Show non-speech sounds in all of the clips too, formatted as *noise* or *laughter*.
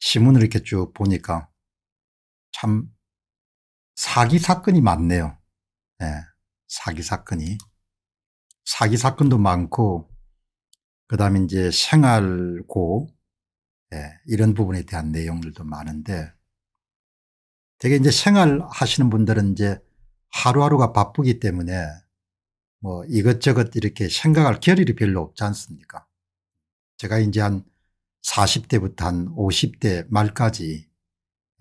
신문을 이렇게 쭉 보니까 참 사기 사건이 많네요. 네, 사기 사건이. 사기 사건도 많고 그다음에 이제 생활고 네, 이런 부분에 대한 내용들도 많은데 되게 이제 생활하시는 분들은 이제 하루하루가 바쁘기 때문에 뭐 이것저것 이렇게 생각할 겨를이 별로 없지 않습니까? 제가 이제 한 40대부터 한 50대 말까지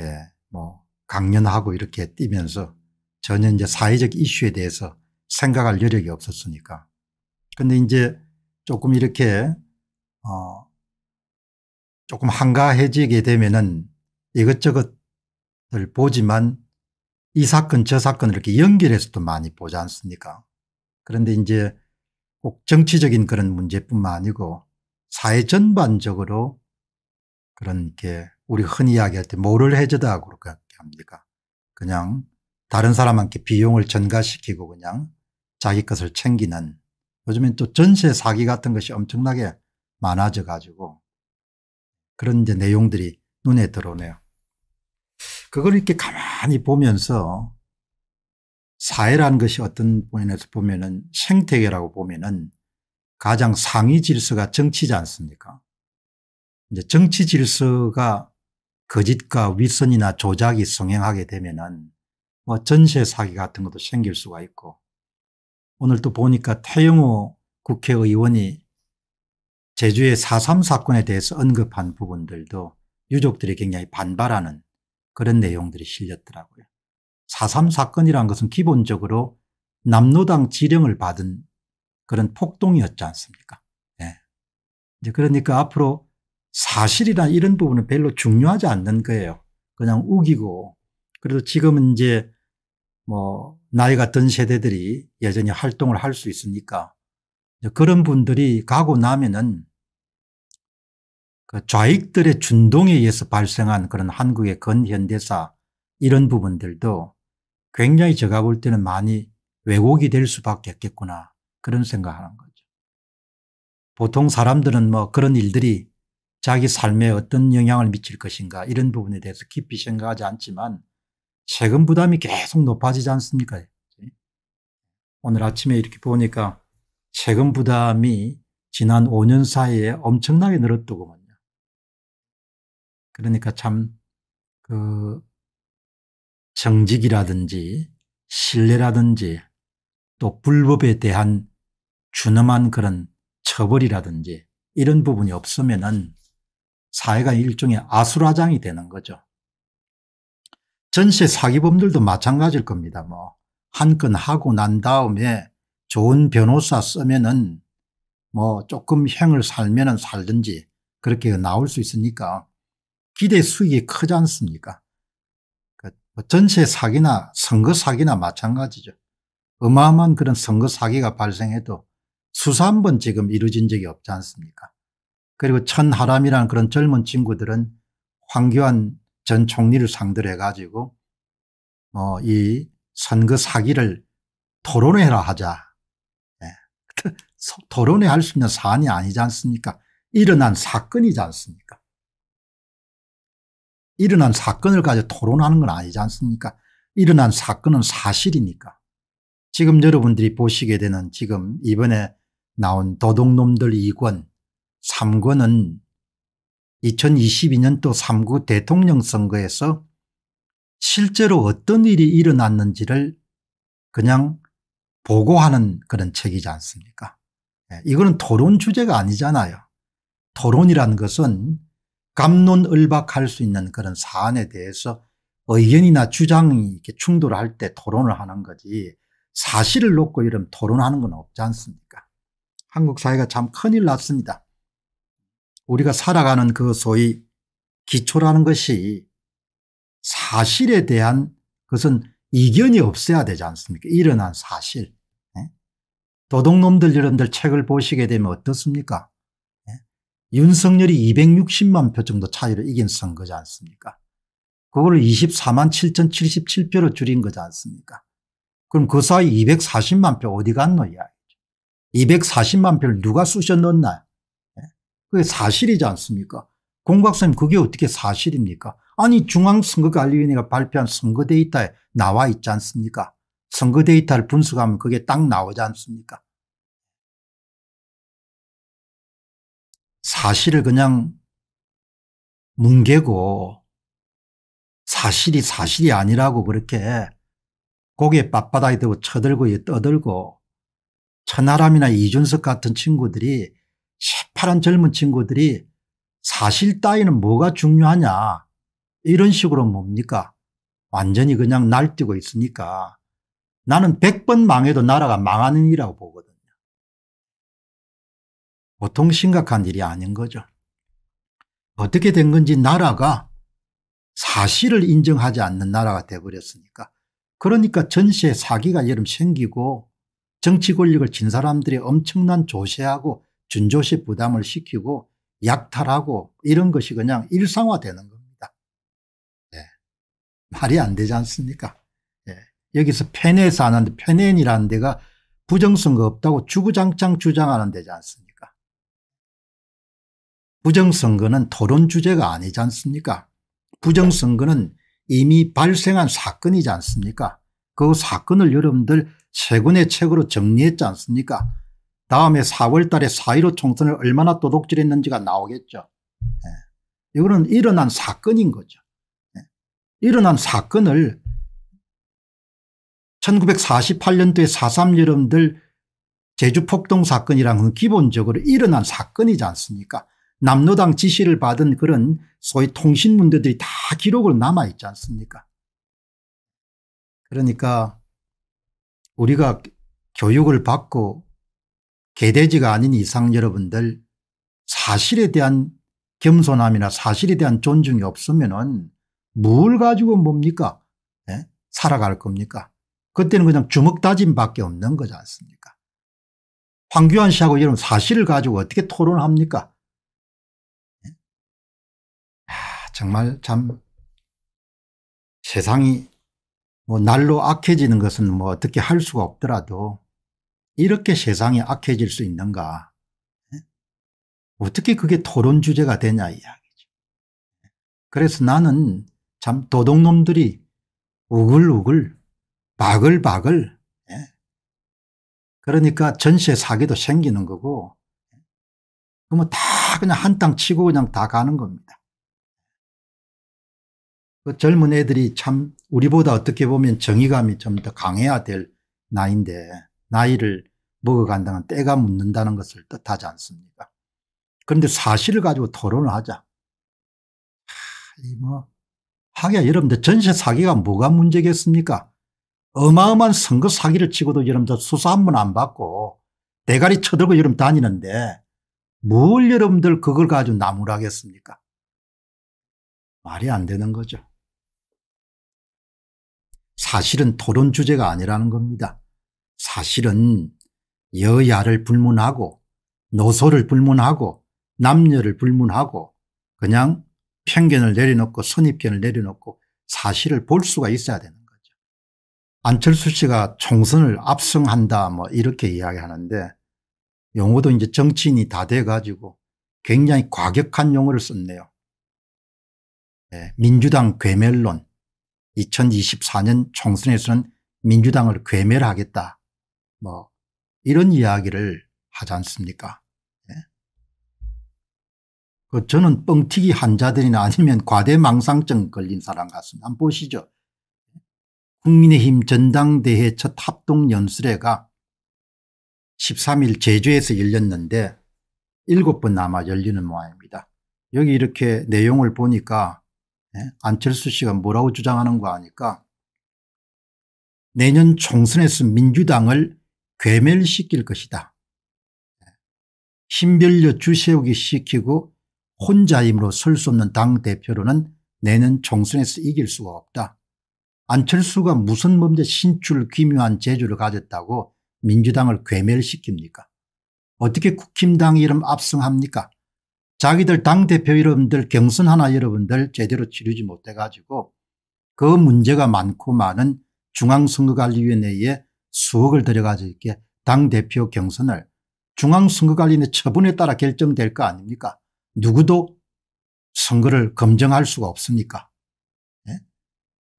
예, 뭐 강연하고 이렇게 뛰면서 전혀 이제 사회적 이슈에 대해서 생각할 여력이 없었으니까. 근데 이제 조금 이렇게 어 조금 한가해지게 되면은 이것저것을 보지만 이 사건 저 사건을 이렇게 연결해서 도 많이 보지 않습니까? 그런데 이제 꼭 정치적인 그런 문제뿐만 아니고 사회 전반적으로 그런 게 우리 흔히 이야기할 때 뭐를 해주다 그렇게 합니까? 그냥 다른 사람한테 비용을 전가시키고 그냥 자기 것을 챙기는 요즘엔 또 전세 사기 같은 것이 엄청나게 많아져 가지고 그런 이제 내용들이 눈에 들어오네요. 그걸 이렇게 가만히 보면서 사회라는 것이 어떤 분에서 보면은 생태계라고 보면은 가장 상위 질서가 정치지 않습니까? 이제 정치 질서가 거짓과 윗선이나 조작이 성행하게 되면은 뭐 전세 사기 같은 것도 생길 수가 있고 오늘 또 보니까 태영호 국회의원이 제주의 4.3 사건에 대해서 언급한 부분들도 유족들이 굉장히 반발하는 그런 내용들이 실렸더라고요. 4.3 사건이란 것은 기본적으로 남노당 지령을 받은 그런 폭동이었지 않습니까? 예. 이제 그러니까 앞으로 사실이나 이런 부분은 별로 중요하지 않는 거예요. 그냥 우기고. 그래도 지금은 이제 뭐 나이가 든 세대들이 여전히 활동을 할 수 있으니까 그런 분들이 가고 나면은 그 좌익들의 준동에 의해서 발생한 그런 한국의 근현대사 이런 부분들도 굉장히 제가 볼 때는 많이 왜곡이 될 수밖에 없겠구나 그런 생각하는 거죠. 보통 사람들은 뭐 그런 일들이 자기 삶에 어떤 영향을 미칠 것인가 이런 부분에 대해서 깊이 생각하지 않지만 세금 부담이 계속 높아지지 않습니까? 오늘 아침에 이렇게 보니까 세금 부담이 지난 5년 사이에 엄청나게 늘었더구먼요. 그러니까 참, 그, 정직이라든지 신뢰라든지 또 불법에 대한 준엄한 그런 처벌이라든지 이런 부분이 없으면은 사회가 일종의 아수라장이 되는 거죠. 전세 사기범들도 마찬가지일 겁니다. 뭐 한 건 하고 난 다음에 좋은 변호사 쓰면은 뭐 조금 행을 살면은 살든지 그렇게 나올 수 있으니까 기대 수익이 크지 않습니까? 그 뭐 전세 사기나 선거 사기나 마찬가지죠. 어마어마한 그런 선거 사기가 발생해도 수사 한 번 지금 이루어진 적이 없지 않습니까 그리고 천하람이라는 그런 젊은 친구들은 황교안 전 총리를 상대로 해가지고 어, 이 선거 사기를 토론회라 하자. 네. *laughs* 토론회 할수 있는 사안이 아니지 않습니까 일어난 사건이지 않습니까 일어난 사건을 가지고 토론하는 건 아니지 않습니까 일어난 사건은 사실이니까 지금 여러분들이 보시게 되는 지금 이번에 나온 도둑놈들 2권 3권은 2 0 2 2년또 3구 대통령 선거에서 실제로 어떤 일이 일어났는지를 그냥 보고하는 그런 책이지 않습니까 예, 이거는 토론 주제가 아니잖아요. 토론이라는 것은 감론을박할 수 있는 그런 사안에 대해서 의견이나 주장이 이렇게 충돌할 때 토론을 하는 거지 사실을 놓고 이런 토론하는 건 없지 않습니까 한국 사회가 참 큰일 났습니다. 우리가 살아가는 그 소위 기초라는 것이 사실에 대한 그것은 이견이 없어야 되지 않습니까? 일어난 사실. 예? 도둑놈들 여러분들 책을 보시게 되면 어떻습니까? 예? 윤석열이 260만 표 정도 차이로 이긴 선거지 않습니까? 그걸 24만 7,077표로 줄인 거지 않습니까? 그럼 그 사이 240만 표 어디 갔노 이야기. 240만 표를 누가 쑤셔넣었나요? 예? 그게 사실이지 않습니까? 공각수님 그게 어떻게 사실입니까? 아니 중앙선거관리위원회가 발표한 선거 데이터에 나와 있지 않습니까? 선거 데이터를 분석하면 그게 딱 나오지 않습니까? 사실을 그냥 뭉개고 사실이 사실이 아니라고 그렇게 고개 빳바닥에 대고 쳐들고 떠들고 천하람이나 이준석 같은 친구들이 새파란 젊은 친구들이 사실 따위는 뭐가 중요하냐 이런 식으로 뭡니까 완전히 그냥 날뛰고 있으니까 나는 100번 망해도 나라가 망하는 일이라고 보거든요. 보통 심각한 일이 아닌 거죠. 어떻게 된 건지 나라가 사실을 인정하지 않는 나라가 돼버렸으니까 그러니까 전시에 사기가 여름 생기고 정치 권력을 진 사람들이 엄청난 조세하고 준조세 부담을 시키고 약탈하고 이런 것이 그냥 일상화되는 겁니다. 네. 말이 안 되지 않습니까? 네. 여기서 페네에서 하는데 페넨이라는 데가 부정선거 없다고 주구장창 주장하는 데지 않습니까? 부정선거는 토론 주제가 아니지 않습니까? 부정선거는 이미 발생한 사건이지 않습니까? 그 사건을 여러분들 세 권의 책으로 정리했지 않습니까 다음에 4월 달에 4.15 총선을 얼마나 도둑질했는지가 나오겠죠. 예. 이거는 일어난 사건인 거죠. 예. 일어난 사건을 1948년도에 4.3 여러분들 제주 폭동 사건이라는 기본적으로 일어난 사건이지 않습니까 남로당 지시를 받은 그런 소위 통신 문들이다 기록으로 남아있지 않습니까 그러니까 우리가 교육을 받고 개돼지가 아닌 이상 여러분들 사실에 대한 겸손함이나 사실에 대한 존중이 없으면은 뭘 가지고 뭡니까? 네? 살아갈 겁니까? 그때는 그냥 주먹 다짐밖에 없는 거지 않습니까? 황교안 씨하고 여러분 사실을 가지고 어떻게 토론합니까? 네? 예? 정말 참 세상이 뭐 날로 악해지는 것은 뭐 어떻게 할 수가 없더라도 이렇게 세상이 악해질 수 있는가. 예? 어떻게 그게 토론 주제가 되냐 이야기죠. 그래서 나는 참 도둑놈들이 우글우글 바글바글 예? 그러니까 전세 사기도 생기는 거고 예? 그러면 다 그냥 한 땅 치고 그냥 다 가는 겁니다. 그 젊은 애들이 참 우리보다 어떻게 보면 정의감이 좀 더 강해야 될 나이인데 나이를 먹어간다는 때가 묻는다는 것을 뜻하지 않습니까 그런데 사실을 가지고 토론을 하자. 하, 이 뭐, 하기야 여러분들 전세 사기가 뭐가 문제겠습니까? 어마어마한 선거 사기를 치고도 여러분들 수사 한 번 안 받고 대가리 쳐들고 여러분 다니는데 뭘 여러분들 그걸 가지고 나무라겠습니까? 말이 안 되는 거죠. 사실은 토론 주제가 아니라는 겁니다. 사실은 여야를 불문하고 노소를 불문하고 남녀를 불문하고 그냥 편견을 내려놓고 선입견을 내려놓고 사실을 볼 수가 있어야 되는 거죠. 안철수 씨가 총선을 압승한다 뭐 이렇게 이야기하는데 용어도 이제 정치인이 다 돼가지고 굉장히 과격한 용어를 썼네요. 네, 민주당 괴멸론 2024년 총선에서는 민주당을 괴멸하겠다. 뭐 이런 이야기를 하지 않습니까? 예. 그 저는 뻥튀기 환자들이나 아니면 과대망상증 걸린 사람 같습니다. 한 보시죠. 국민의힘 전당대회 첫 합동연설회가 13일 제주에서 열렸는데 7번 남아 열리는 모양입니다. 여기 이렇게 내용을 보니까 예? 안철수 씨가 뭐라고 주장하는 거 아니까 내년 총선에서 민주당을 괴멸시킬 것이다. 예? 신별려 주세우기 시키고 혼자임으로 설 수 없는 당대표로는 내년 총선에서 이길 수가 없다. 안철수가 무슨 범죄 신출 기묘한 재주를 가졌다고 민주당을 괴멸시킵니까? 어떻게 국힘당 이름 압승합니까? 자기들 당대표 여러분들 경선 하나 여러분들 제대로 치르지 못해 가지고 그 문제가 많고 많은 중앙선거관리위원회에 수억을 들여가지고 이렇게 당대표 경선을 중앙선거관리위원회 처분에 따라 결정될 거 아닙니까 누구도 선거를 검증할 수가 없습니까 네? 예?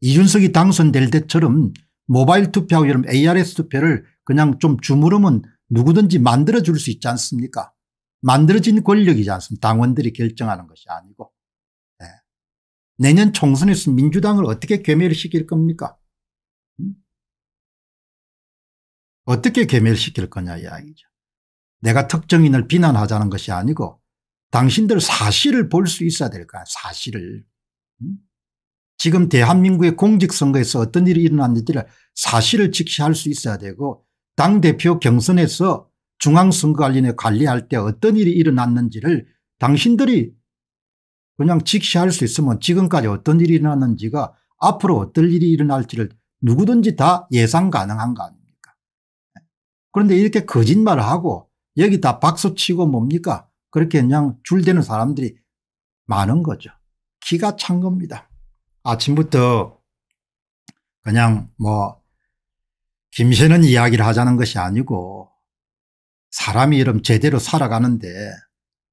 이준석이 당선될 때처럼 모바일 투표하고 이런 ARS 투표를 그냥 좀 주무르면 누구든지 만들어줄 수 있지 않습니까 만들어진 권력이지 않습니까? 당원들이 결정하는 것이 아니고. 네. 내년 총선에서 민주당을 어떻게 괴멸 시킬 겁니까? 음? 어떻게 괴멸 시킬 거냐 이야기죠. 내가 특정인을 비난하자는 것이 아니고 당신들 사실을 볼 수 있어야 될 거야 사실을. 음? 지금 대한민국의 공직선거에서 어떤 일이 일어났는지를 사실을 직시할 수 있어야 되고 당대표 경선에서 중앙선거관리에 관리할 때 어떤 일이 일어났는지를 당신들이 그냥 직시할 수 있으면 지금까지 어떤 일이 일어났는지가 앞으로 어떤 일이 일어날지를 누구든지 다 예상 가능한 거 아닙니까 그런데 이렇게 거짓말을 하고 여기 다 박수치고 뭡니까 그렇게 그냥 줄대는 사람들이 많은 거죠 기가 찬 겁니다 아침부터 그냥 뭐김세는 이야기를 하자는 것이 아니고 사람이 이름 제대로 살아가는데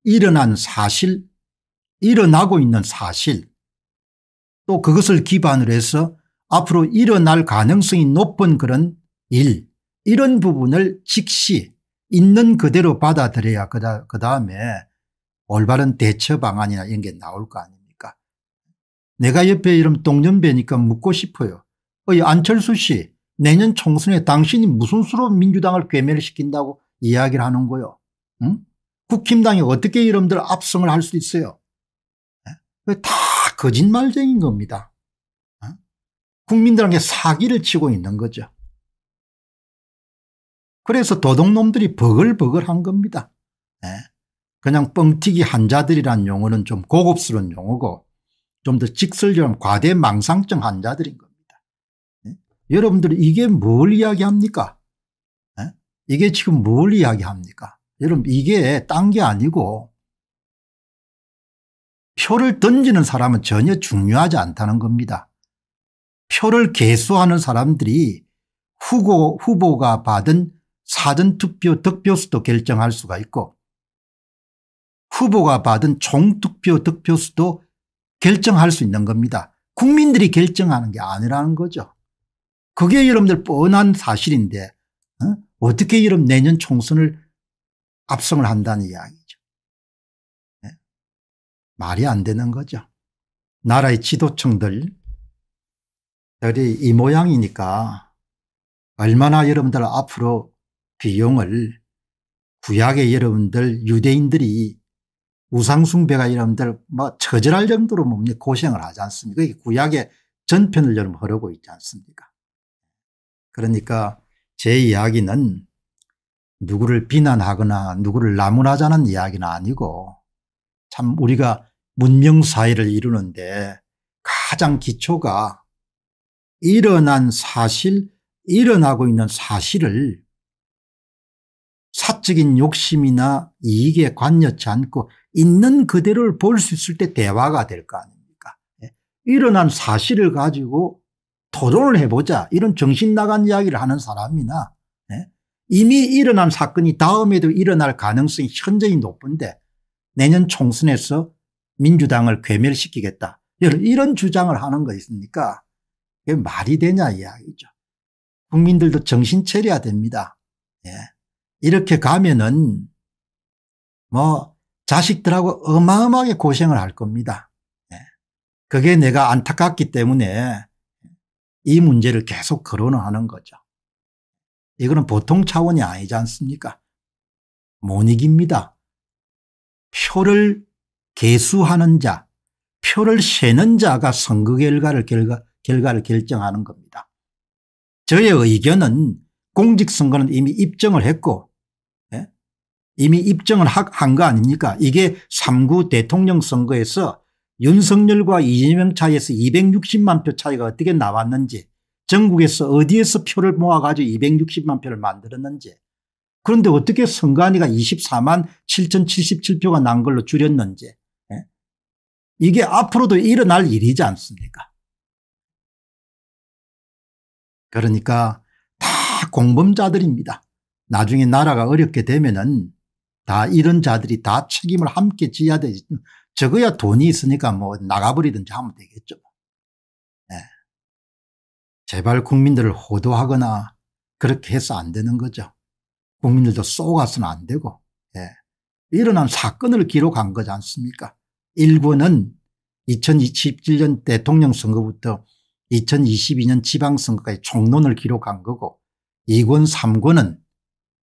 일어난 사실 일어나고 있는 사실 또 그것을 기반으로 해서 앞으로 일어날 가능성이 높은 그런 일 이런 부분을 즉시 있는 그대로 받아들여야 그 다음에 올바른 대처 방안이나 이런 게 나올 거 아닙니까 내가 옆에 이름 동년배니까 묻고 싶어요 어이 안철수 씨 내년 총선에 당신이 무슨 수로 민주당을 괴멸시킨다고 이야기를 하는 거요. 응? 국힘당이 어떻게 이름들 압승을 할 수 있어요? 네? 다 거짓말쟁인 겁니다. 어? 예? 국민들에게 사기를 치고 있는 거죠. 그래서 도둑놈들이 버글버글한 겁니다. 네? 그냥 뻥튀기 환자들이란 용어는 좀 고급스러운 용어고 좀 더 직설적인 과대망상증 환자들인 겁니다. 네? 여러분들 이게 뭘 이야기합니까? 이게 지금 뭘 이야기합니까? 여러분 이게 딴 게 아니고 표를 던지는 사람은 전혀 중요하지 않다는 겁니다. 표를 개수하는 사람들이 후보, 후보가 받은 사전투표 득표수도 결정할 수가 있고 후보가 받은 총투표 득표수도 결정할 수 있는 겁니다. 국민들이 결정하는 게 아니라는 거죠. 그게 여러분들 뻔한 사실인데 어떻게 이런 내년 총선을 압승을 한다는 이야기죠. 네. 말이 안 되는 거죠. 나라의 지도층들 들이 이 모양이니까 얼마나 여러분들 앞으로 비용을 구약의 여러분들 유대인들이 우상숭배가 여러분들 뭐 처절할 정도로 몸이 고생을 하지 않습니까? 구약의 전편을 여러분 흐르고 있지 않습니까? 그러니까 제 이야기는 누구를 비난하거나 누구를 나무라자는 이야기는 아니고 참 우리가 문명사회를 이루는데 가장 기초가 일어난 사실 일어나고 있는 사실을 사적인 욕심이나 이익에 관여치 않고 있는 그대로를 볼 수 있을 때 대화가 될 거 아닙니까 예. 일어난 사실을 가지고 토론을 해보자 이런 정신 나간 이야기를 하는 사람이나 네? 이미 일어난 사건이 다음에도 일어날 가능성이 현저히 높은데 내년 총선에서 민주당을 괴멸시키겠다 이런 주장을 하는 거 있습니까 그게 말이 되냐 이야기죠. 국민들도 정신 차려야 됩니다. 네. 이렇게 가면은 뭐 자식들하고 어마어마하게 고생을 할 겁니다. 네. 그게 내가 안타깝기 때문에 이 문제를 계속 거론하는 거죠. 이거는 보통 차원이 아니지 않습니까? 못 이깁니다. 표를 개수하는 자, 표를 세는 자가 선거 결과를, 결과, 결과를 결정하는 겁니다. 저의 의견은 공직선거는 이미 입증을 했고 예? 이미 입증을 한 거 아닙니까 이게 3구 대통령 선거에서 윤석열과 이재명 차이에서 260만 표 차이가 어떻게 나왔는지 전국에서 어디에서 표를 모아가지고 260만 표를 만들었는지 그런데 어떻게 선관위가 24만 7077표가 난 걸로 줄였는지 예? 이게 앞으로도 일어날 일이지 않습니까 그러니까 다 공범자들입니다 나중에 나라가 어렵게 되면 은다 이런 자들이 다 책임을 함께 지야 어되지 적어야 돈이 있으니까 뭐 나가버리든지 하면 되겠죠. 네. 제발 국민들을 호도하거나 그렇게 해서 안 되는 거죠. 국민들도 쏘가서는 안 되고 네. 일어난 사건을 기록한 거지 않습니까 일본은 2027년 대통령 선거부터 2022년 지방선거까지 총론을 기록한 거고 2권 3권은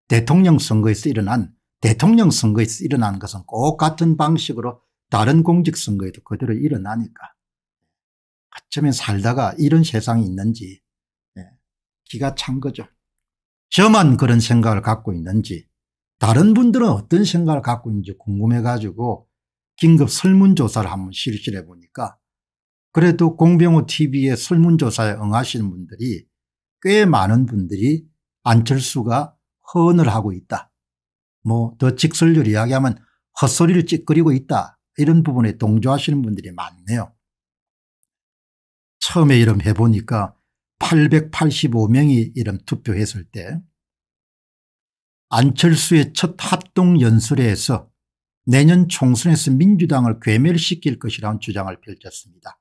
대통령 선거에서 일어난 대통령 선거에서 일어난 것은 꼭 같은 방식으로 다른 공직선거에도 그대로 일어나니까 어쩌면 살다가 이런 세상이 있는지 예, 기가 찬 거죠. 저만 그런 생각을 갖고 있는지 다른 분들은 어떤 생각을 갖고 있는지 궁금해 가지고 긴급 설문조사를 한번 실시해 보니까 그래도 공병호 tv의 설문조사에 응하시는 분들이 꽤 많은 분들이 안철수가 허언을 하고 있다. 뭐 더 직설률 이야기하면 헛소리를 찌끄리고 있다. 이런 부분에 동조하시는 분들이 많네요. 처음에 이름 해보니까 885명이 이름 투표했을 때 안철수의 첫 합동 연설회에서 내년 총선에서 민주당을 괴멸시킬 것이라는 주장을 펼쳤습니다.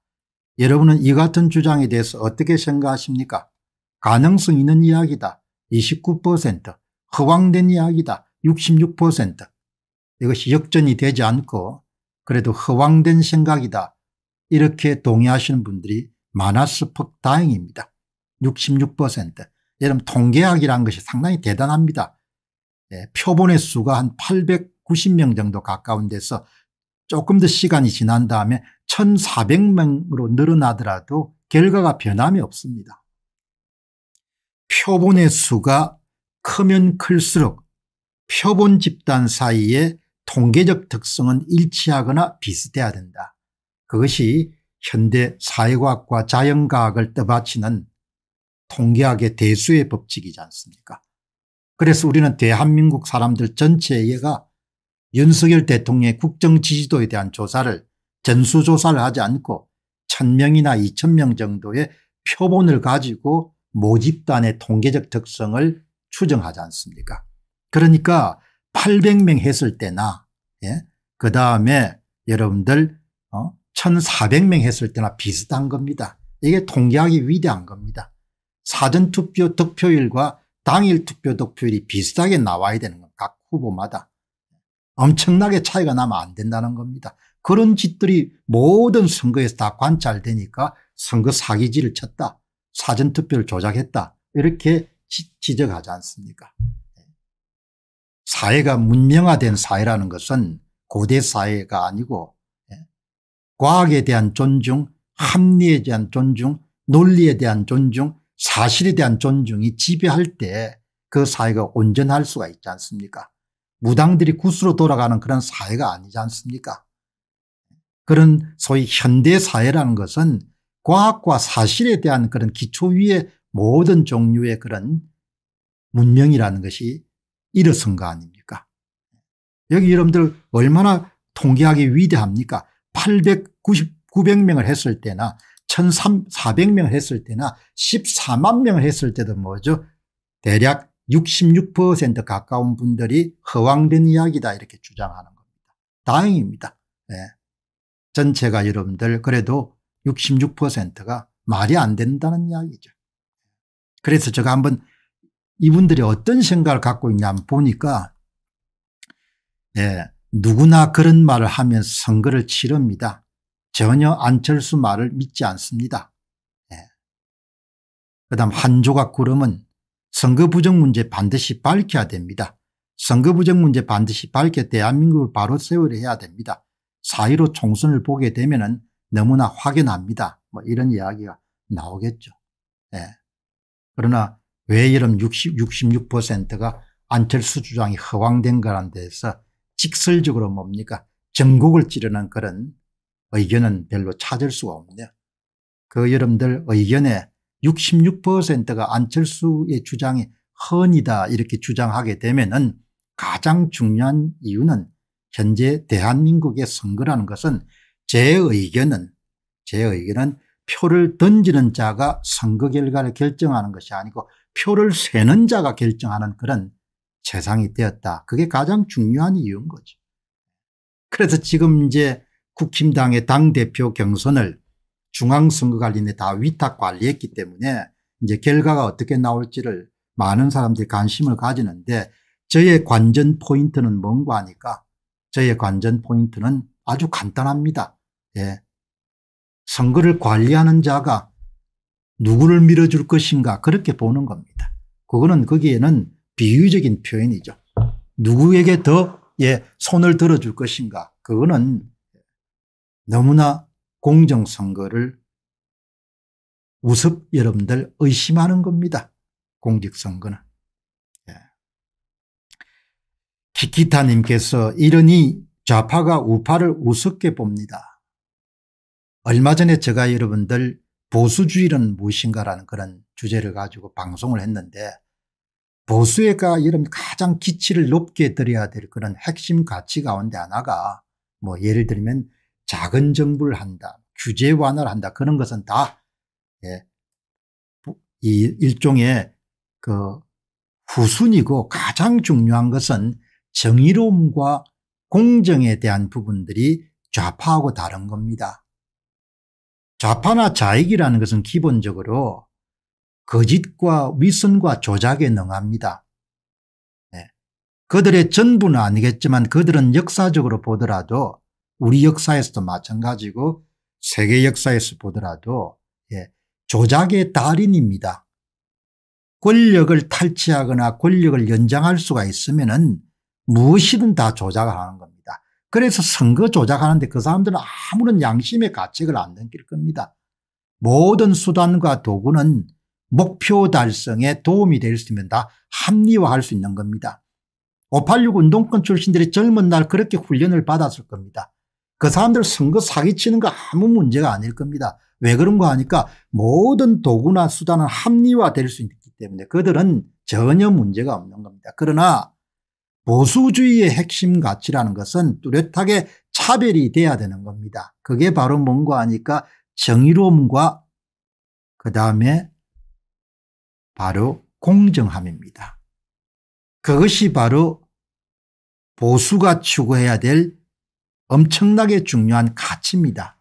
여러분은 이 같은 주장에 대해서 어떻게 생각하십니까? 가능성 있는 이야기다. 29% 허황된 이야기다. 66% 이것이 역전이 되지 않고 그래도 허황된 생각이다. 이렇게 동의하시는 분들이 많았을 법 다행입니다. 66% 여러분 통계학이란 것이 상당히 대단합니다. 예, 표본의 수가 한 890명 정도 가까운 데서 조금 더 시간이 지난 다음에 1400명으로 늘어나더라도 결과가 변함이 없습니다. 표본의 수가 크면 클수록 표본 집단 사이에 통계적 특성은 일치하거나 비슷해야 된다. 그것이 현대 사회과학과 자연과학을 떠받치는 통계학의 대수의 법칙이지 않습니까 그래서 우리는 대한민국 사람들 전체가 윤석열 대통령의 국정지지도에 대한 조사를 전수조사를 하지 않고 1000명이나 2000명 정도의 표본을 가지고 모집단의 통계적 특성을 추정하지 않습니까 그러니까 800명 했을 때나 예? 그 다음에 여러분들 어? 1400명 했을 때나 비슷한 겁니다. 이게 통계학이 위대한 겁니다. 사전투표 득표율과 당일 투표 득표율이 비슷하게 나와야 되는 겁니다. 각 후보마다. 엄청나게 차이가 나면 안 된다는 겁니다. 그런 짓들이 모든 선거에서 다 관찰되니까 선거 사기질을 쳤다. 사전투표를 조작했다. 이렇게 지적하지 않습니까 사회가 문명화된 사회라는 것은 고대 사회가 아니고 예, 과학에 대한 존중, 합리에 대한 존중, 논리에 대한 존중, 사실에 대한 존중이 지배할 때 그 사회가 온전할 수가 있지 않습니까 무당들이 구스로 돌아가는 그런 사회가 아니지 않습니까 그런 소위 현대사회라는 것은 과학과 사실에 대한 그런 기초 위에 모든 종류의 그런 문명이라는 것이 일어선 거 아닙니까? 여기 여러분들 얼마나 통계학이 위대합니까? 890, 900명을 했을 때나 1,400명을 했을 때나 14만 명을 했을 때도 뭐죠? 대략 66% 가까운 분들이 허황된 이야기다 이렇게 주장하는 겁니다. 다행입니다. 네. 전체가 여러분들 그래도 66%가 말이 안 된다는 이야기죠. 그래서 제가 한번 이분들이 어떤 생각을 갖고 있냐 면 보니까 예, 누구나 그런 말을 하면 선거를 치릅니다. 전혀 안철수 말을 믿지 않습니다. 예. 그 다음 한 조각 구름은 선거 부정 문제 반드시 밝혀야 됩니다. 선거 부정 문제 반드시 밝혀 대한민국을 바로 세우려 해야 됩니다. 사1로 총선을 보게 되면 은 너무나 확연합니다. 뭐 이런 이야기가 나오겠죠. 예. 그러나 왜 이런 60, 66%가 안철수 주장이 허황된 거란 데서 직설적으로 뭡니까 전국을 찌르는 그런 의견은 별로 찾을 수가 없네요. 그 여러분들 의견에 66%가 안철수의 주장이 헌이다 이렇게 주장하게 되면 은 가장 중요한 이유는 현재 대한민국의 선거라는 것은 제 의견은 제 의견은 표를 던지는 자가 선거 결과를 결정하는 것이 아니고 표를 세는 자가 결정하는 그런 세상이 되었다. 그게 가장 중요한 이유인 거죠. 그래서 지금 이제 국힘당의 당대표 경선을 중앙선거관리에 다 위탁 관리했기 때문에 이제 결과가 어떻게 나올지를 많은 사람들이 관심을 가지는데 저의 관전 포인트는 뭔가 하니까 저의 관전 포인트는 아주 간단합니다. 예. 선거를 관리하는 자가 누구를 밀어줄 것인가 그렇게 보는 겁니다. 그거는 거기에는 비유적인 표현이죠. 누구에게 더 예, 손을 들어줄 것인가 그거는 너무나 공정선거를 우습 여러분들 의심하는 겁니다. 공직선거는. 예. 키키타님께서 이러니 좌파가 우파를 우습게 봅니다. 얼마 전에 제가 여러분들 보수주의는 무엇인가라는 그런 주제를 가지고 방송을 했는데 보수회가 이러 가장 기치를 높게 드려야될 그런 핵심 가치 가운데 하나가 뭐 예를 들면 작은 정부를 한다 규제 완화를 한다 그런 것은 다 예, 이 일종의 그 후순이고 가장 중요한 것은 정의로움과 공정에 대한 부분들이 좌파하고 다른 겁니다. 좌파나 좌익이라는 것은 기본적으로 거짓과 위선과 조작에 능합니다. 네. 그들의 전부는 아니겠지만 그들은 역사적으로 보더라도 우리 역사에서도 마찬가지고 세계 역사에서 보더라도 예, 조작의 달인입니다. 권력을 탈취하거나 권력을 연장할 수가 있으면 무엇이든 다 조작을 하는 겁니다. 그래서 선거 조작하는데 그 사람들은 아무런 양심의 가책을 안 넘길 겁니다. 모든 수단과 도구는 목표 달성에 도움이 될 수 있으면 다 합리화할 수 있는 겁니다. 586 운동권 출신들이 젊은 날 그렇게 훈련을 받았을 겁니다. 그 사람들 선거 사기치는 거 아무 문제가 아닐 겁니다. 왜 그런 거 하니까 모든 도구나 수단은 합리화될 수 있기 때문에 그들은 전혀 문제가 없는 겁니다. 그러나 보수주의의 핵심 가치라는 것은 뚜렷하게 차별이 돼야 되는 겁니다. 그게 바로 뭔가 하니까 정의로움과 그 다음에 바로 공정함입니다. 그것이 바로 보수가 추구해야 될 엄청나게 중요한 가치입니다.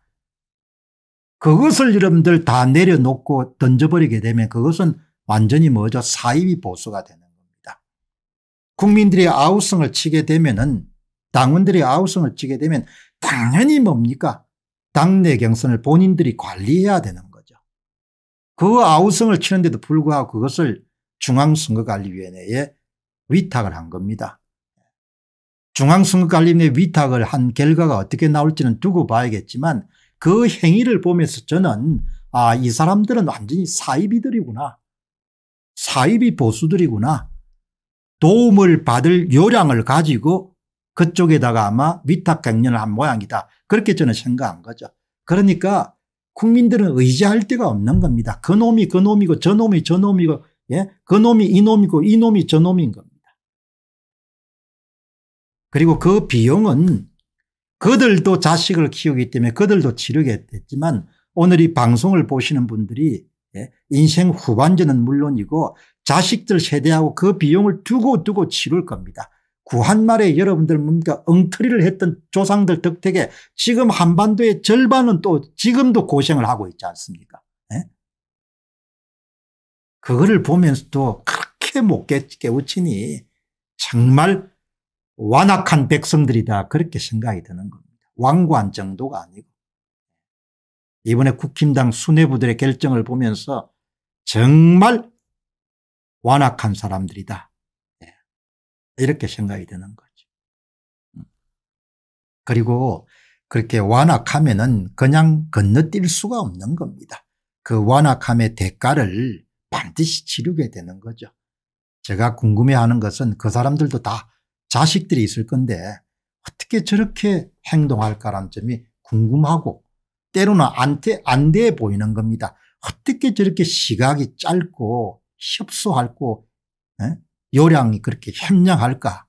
그것을 여러분들 다 내려놓고 던져버리게 되면 그것은 완전히 뭐죠? 사이비 보수가 되는 국민들의 아우성을 치게 되면은 당원들의 아우성을 치게 되면 당연히 뭡니까 당내 경선을 본인들이 관리해야 되는 거죠. 그 아우성을 치는데도 불구하고 그것을 중앙선거관리위원회에 위탁을 한 겁니다. 중앙선거관리위원회 위탁을 한 결과가 어떻게 나올지는 두고 봐야겠지만 그 행위를 보면서 저는 아 이 사람들은 완전히 사이비들이구나. 사이비 보수들이구나. 도움을 받을 요량을 가지고 그쪽에다가 아마 위탁 강연을 한 모양이다. 그렇게 저는 생각한 거죠. 그러니까 국민들은 의지할 데가 없는 겁니다. 그 놈이 그 놈이고 저 놈이 저 놈이고 예? 그 놈이 이 놈이고 이 놈이 저 놈인 겁니다. 그리고 그 비용은 그들도 자식을 키우기 때문에 그들도 치르겠지만 오늘 이 방송을 보시는 분들이 예? 인생 후반전은 물론이고 자식들 세대하고 그 비용을 두고두고 치룰 겁니다. 구한말에 여러분들 뭡니 엉터리를 했던 조상들 덕택에 지금 한반도의 절반은 또 지금도 고생을 하고 있지 않습니까 네? 그거를 보면서도 그렇게 못 깨우치니 정말 완악한 백성들이다 그렇게 생각이 드는 겁니다. 왕관 정도가 아니고 이번에 국힘당 수뇌부들의 결정을 보면서 정말 완악한 사람들이다. 예. 이렇게 생각이 드는 거죠. 음. 그리고 그렇게 완악하면은 그냥 건너뛸 수가 없는 겁니다. 그 완악함의 대가를 반드시 치르게 되는 거죠. 제가 궁금해하는 것은 그 사람들도 다 자식들이 있을 건데 어떻게 저렇게 행동할까라는 점이 궁금하고 때로는 안태, 안 보이는 겁니다. 어떻게 저렇게 시각이 짧고 협소할고 예? 요량이 그렇게 협량할까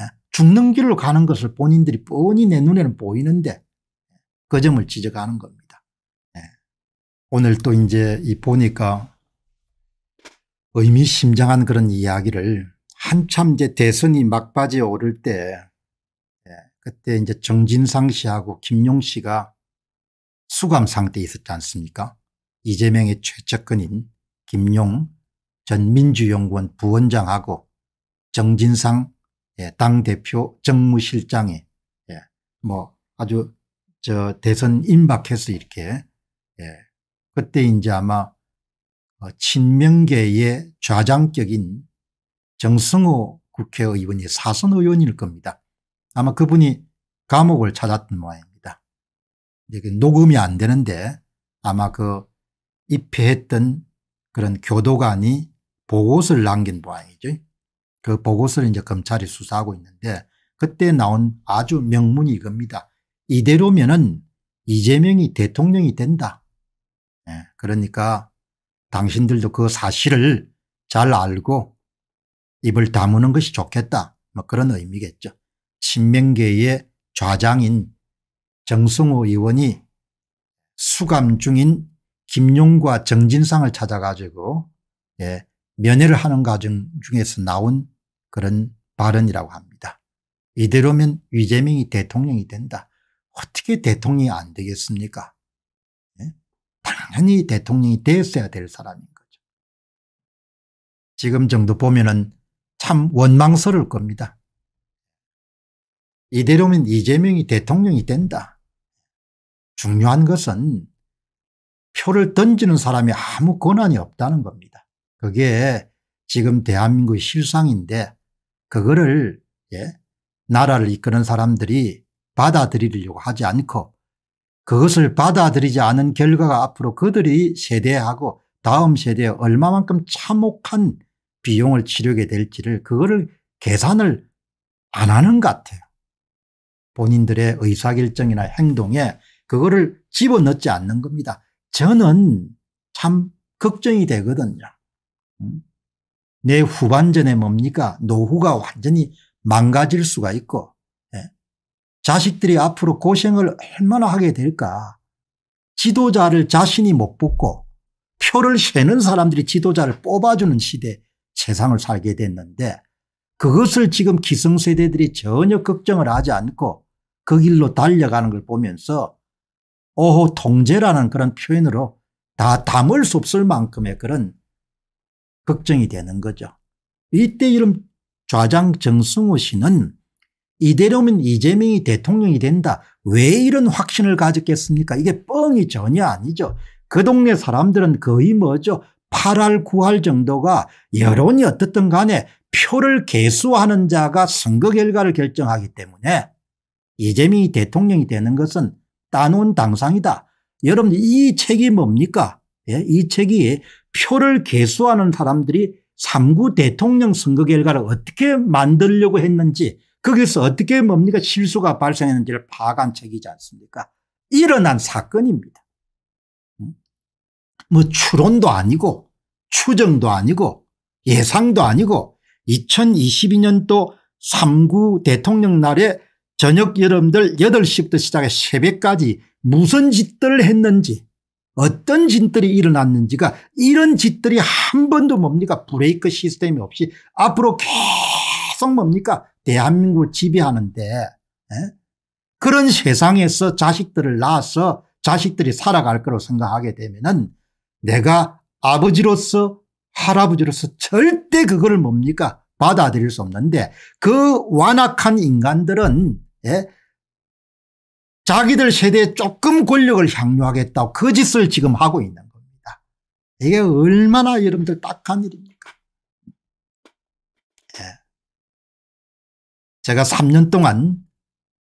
예? 죽는 길로 가는 것을 본인들이 뻔히 내 눈에는 보이는데 그 점을 지적하는 겁니다. 예. 오늘 또 이제 이 보니까 의미심장한 그런 이야기를 한참 이제 대선이 막바지에 오를 때 그때 이제 정진상 씨하고 김용 씨가 수감 상태에 있었지 않습니까? 이재명의 최측근인 김용 전 민주연구원 부원장하고 정진상 예, 당대표 정무실장이 예, 뭐 아주 저 대선 임박해서 이렇게 예, 그때 이제 아마 어, 친명계의 좌장격인 정승호 국회의원이 사선 의원일 겁니다. 아마 그분이 감옥을 찾았던 모양입니다. 그 녹음이 안 되는데 아마 그 입회했던 그런 교도관이 보고서를 남긴 모양이죠. 그 보고서를 이제 검찰이 수사하고 있는데 그때 나온 아주 명문이 이겁니다. 이대로면은 이재명이 대통령이 된다. 예, 그러니까 당신들도 그 사실을 잘 알고 입을 다무는 것이 좋겠다. 뭐 그런 의미겠죠. 신명계의 좌장인 정승호 의원이 수감 중인 김용과 정진상을 찾아가지고 예, 면회를 하는 과정 중에서 나온 그런 발언이라고 합니다. 이대로면 위재명이 대통령이 된다. 어떻게 대통령이 안 되겠습니까? 네? 당연히 대통령이 됐어야 될 사람인 거죠. 지금 정도 보면참 원망스러울 겁니다. 이대로면 이재명이 대통령이 된다. 중요한 것은 표를 던지는 사람이 아무 권한이 없다는 겁니다. 그게 지금 대한민국 실상인데 그거를 예? 나라를 이끄는 사람들이 받아들이려고 하지 않고 그것을 받아들이지 않은 결과가 앞으로 그들이 세대하고 다음 세대에 얼마만큼 참혹한 비용을 치르게 될지를 그거를 계산을 안 하는 것 같아요. 본인들의 의사결정이나 행동에 그거를 집어넣지 않는 겁니다. 저는 참 걱정이 되거든요. 내 후반전에 뭡니까 노후가 완전히 망가질 수가 있고 예. 자식들이 앞으로 고생을 얼마나 하게 될까 지도자를 자신이 못 뽑고 표를 세는 사람들이 지도자를 뽑아주는 시대 세상을 살게 됐는데 그것을 지금 기성세대들이 전혀 걱정을 하지 않고 그 길로 달려가는 걸 보면서 오호 통제라는 그런 표현으로 다 담을 수 없을 만큼의 그런 걱정이 되는 거죠. 이때 이름 좌장 정승우 씨는 이대로면 이재명이 대통령이 된다. 왜 이런 확신을 가졌겠습니까? 이게 뻥이 전혀 아니죠. 그 동네 사람들은 거의 뭐죠? 8할 9할 정도가 여론이 어떻든 간에 표를 개수하는 자가 선거 결과를 결정하기 때문에 이재명이 대통령이 되는 것은 따놓은 당상이다. 여러분 이 책이 뭡니까? 예? 이 책이 표를 개수하는 사람들이 3구 대통령 선거 결과를 어떻게 만들려고 했는지 거기서 어떻게 뭡니까 실수가 발생했는지를 파악한 책이지 않습니까 일어난 사건입니다. 음? 뭐 추론도 아니고 추정도 아니고 예상도 아니고 2022년도 3구 대통령 날에 저녁 여러분들 8시부터 시작해 새벽까지 무슨 짓들을 했는지 어떤 짓들이 일어났는지가 이런 짓들이 한 번도 뭡니까 브레이크 시스템이 없이 앞으로 계속 뭡니까 대한민국을 지배하는데 에? 예? 그런 세상에서 자식들을 낳아서 자식들이 살아갈 거로 생각하게 되면은 내가 아버지로서 할아버지로서 절대 그걸 뭡니까 받아들일 수 없는데 그 완악한 인간들은 예? 자기들 세대에 조금 권력을 향유하겠다고 거짓을 그 지금 하고 있는 겁니다. 이게 얼마나 여러분들 딱한 일입니까? 네. 제가 3년 동안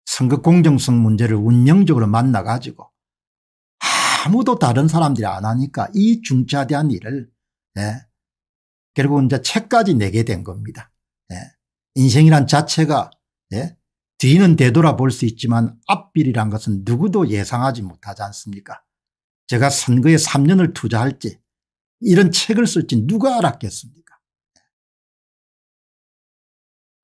선거 공정성 문제를 운명적으로 만나가지고 아무도 다른 사람들이 안 하니까 이 중차대한 일을 네. 결국은 이제 책까지 내게 된 겁니다. 네. 인생이란 자체가 예? 뒤는 되돌아볼 수 있지만 앞길이란 것은 누구도 예상하지 못하지 않습니까 제가 선거에 3년을 투자할지 이런 책을 쓸지 누가 알았겠습니까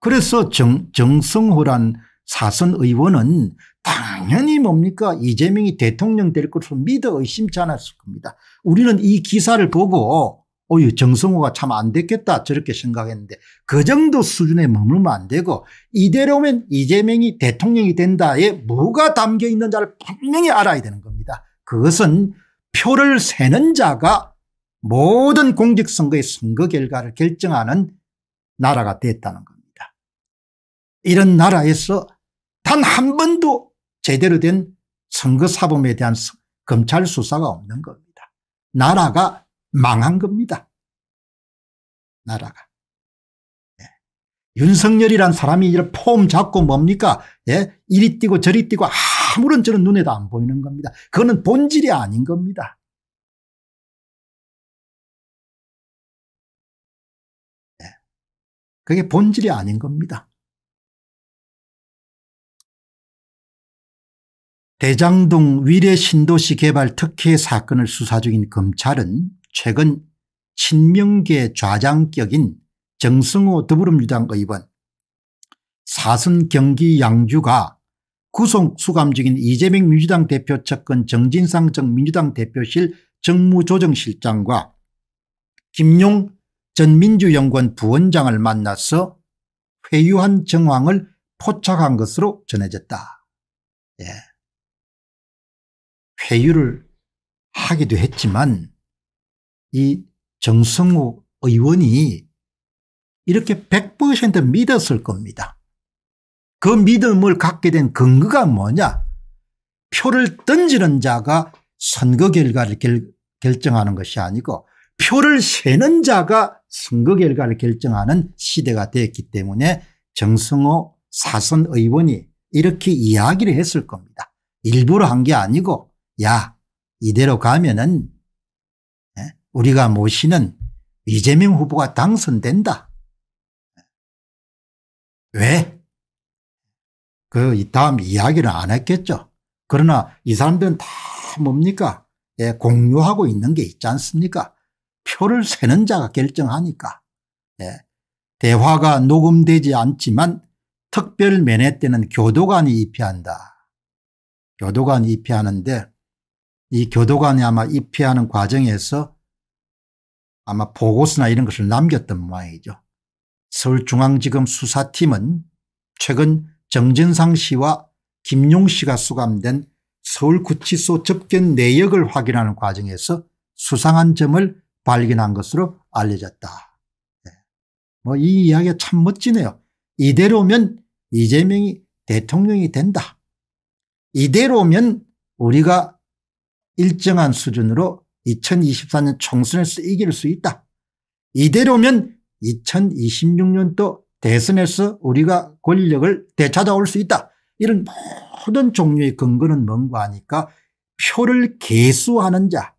그래서 정, 정성호란 사선 의원은 당연히 뭡니까 이재명이 대통령 될 것으로 믿어 의심치 않았을 겁니다. 우리는 이 기사를 보고 오유 어, 정성호가 참 안 됐겠다 저렇게 생각했는데 그 정도 수준에 머물면 안 되고 이대로면 이재명이 대통령이 된다에 뭐가 담겨 있는지를 분명히 알아야 되는 겁니다. 그것은 표를 세는 자가 모든 공직선거의 선거 결과를 결정하는 나라가 됐다는 겁니다. 이런 나라에서 단 한 번도 제대로 된 선거사범에 대한 검찰 수사가 없는 겁니다. 나라가 망한 겁니다. 나라가. 예. 윤석열이란 사람이 이런 폼 잡고 뭡니까? 예? 이리 뛰고 저리 뛰고 아무런 저런 눈에도 안 보이는 겁니다. 그거는 본질이 아닌 겁니다. 예. 그게 본질이 아닌 겁니다. 대장동 위례 신도시 개발 특혜 사건을 수사 중인 검찰은 최근 친명계 좌장격인 정승호 더불어민주당 의원 사선 경기 양주가 구속수감중인 이재명 민주당 대표 측근 정진상 전 민주당 대표실 정무조정실장과 김용 전 민주연구원 부원장을 만나서 회유한 정황을 포착한 것으로 전해졌다. 예. 회유를 하기도 했지만 이 정성욱 의원이 이렇게 100% 믿었을 겁니다. 그 믿음을 갖게 된 근거가 뭐냐 표를 던지는 자가 선거 결과를 결, 결정하는 것이 아니고 표를 세는 자가 선거 결과를 결정하는 시대가 되었기 때문에 정승호 사선 의원이 이렇게 이야기를 했을 겁니다. 일부러 한 게 아니고 야 이대로 가면은 우리가 모시는 이재명 후보가 당선된다. 왜? 그 다음 이야기는 안 했겠죠. 그러나 이 사람들은 다 뭡니까? 예, 공유하고 있는 게 있지 않습니까? 표를 세는 자가 결정하니까. 예, 대화가 녹음되지 않지만 특별 면회 때는 교도관이 입회한다. 교도관이 입회하는데 이 교도관이 아마 입회하는 과정에서 아마 보고서나 이런 것을 남겼던 모양이죠. 서울중앙지검 수사팀은 최근 정진상 씨와 김용 씨가 수감된 서울구치소 접견 내역을 확인하는 과정에서 수상한 점을 발견한 것으로 알려졌다. 네. 뭐이 이야기가 참 멋지네요. 이대로면 이재명이 대통령이 된다. 이대로면 우리가 일정한 수준으로 2024년 총선에서 이길 수 있다. 이대로면 2026년도 대선에서 우리가 권력을 되찾아올 수 있다. 이런 모든 종류의 근거는 뭔가 하니까 표를 개수하는 자,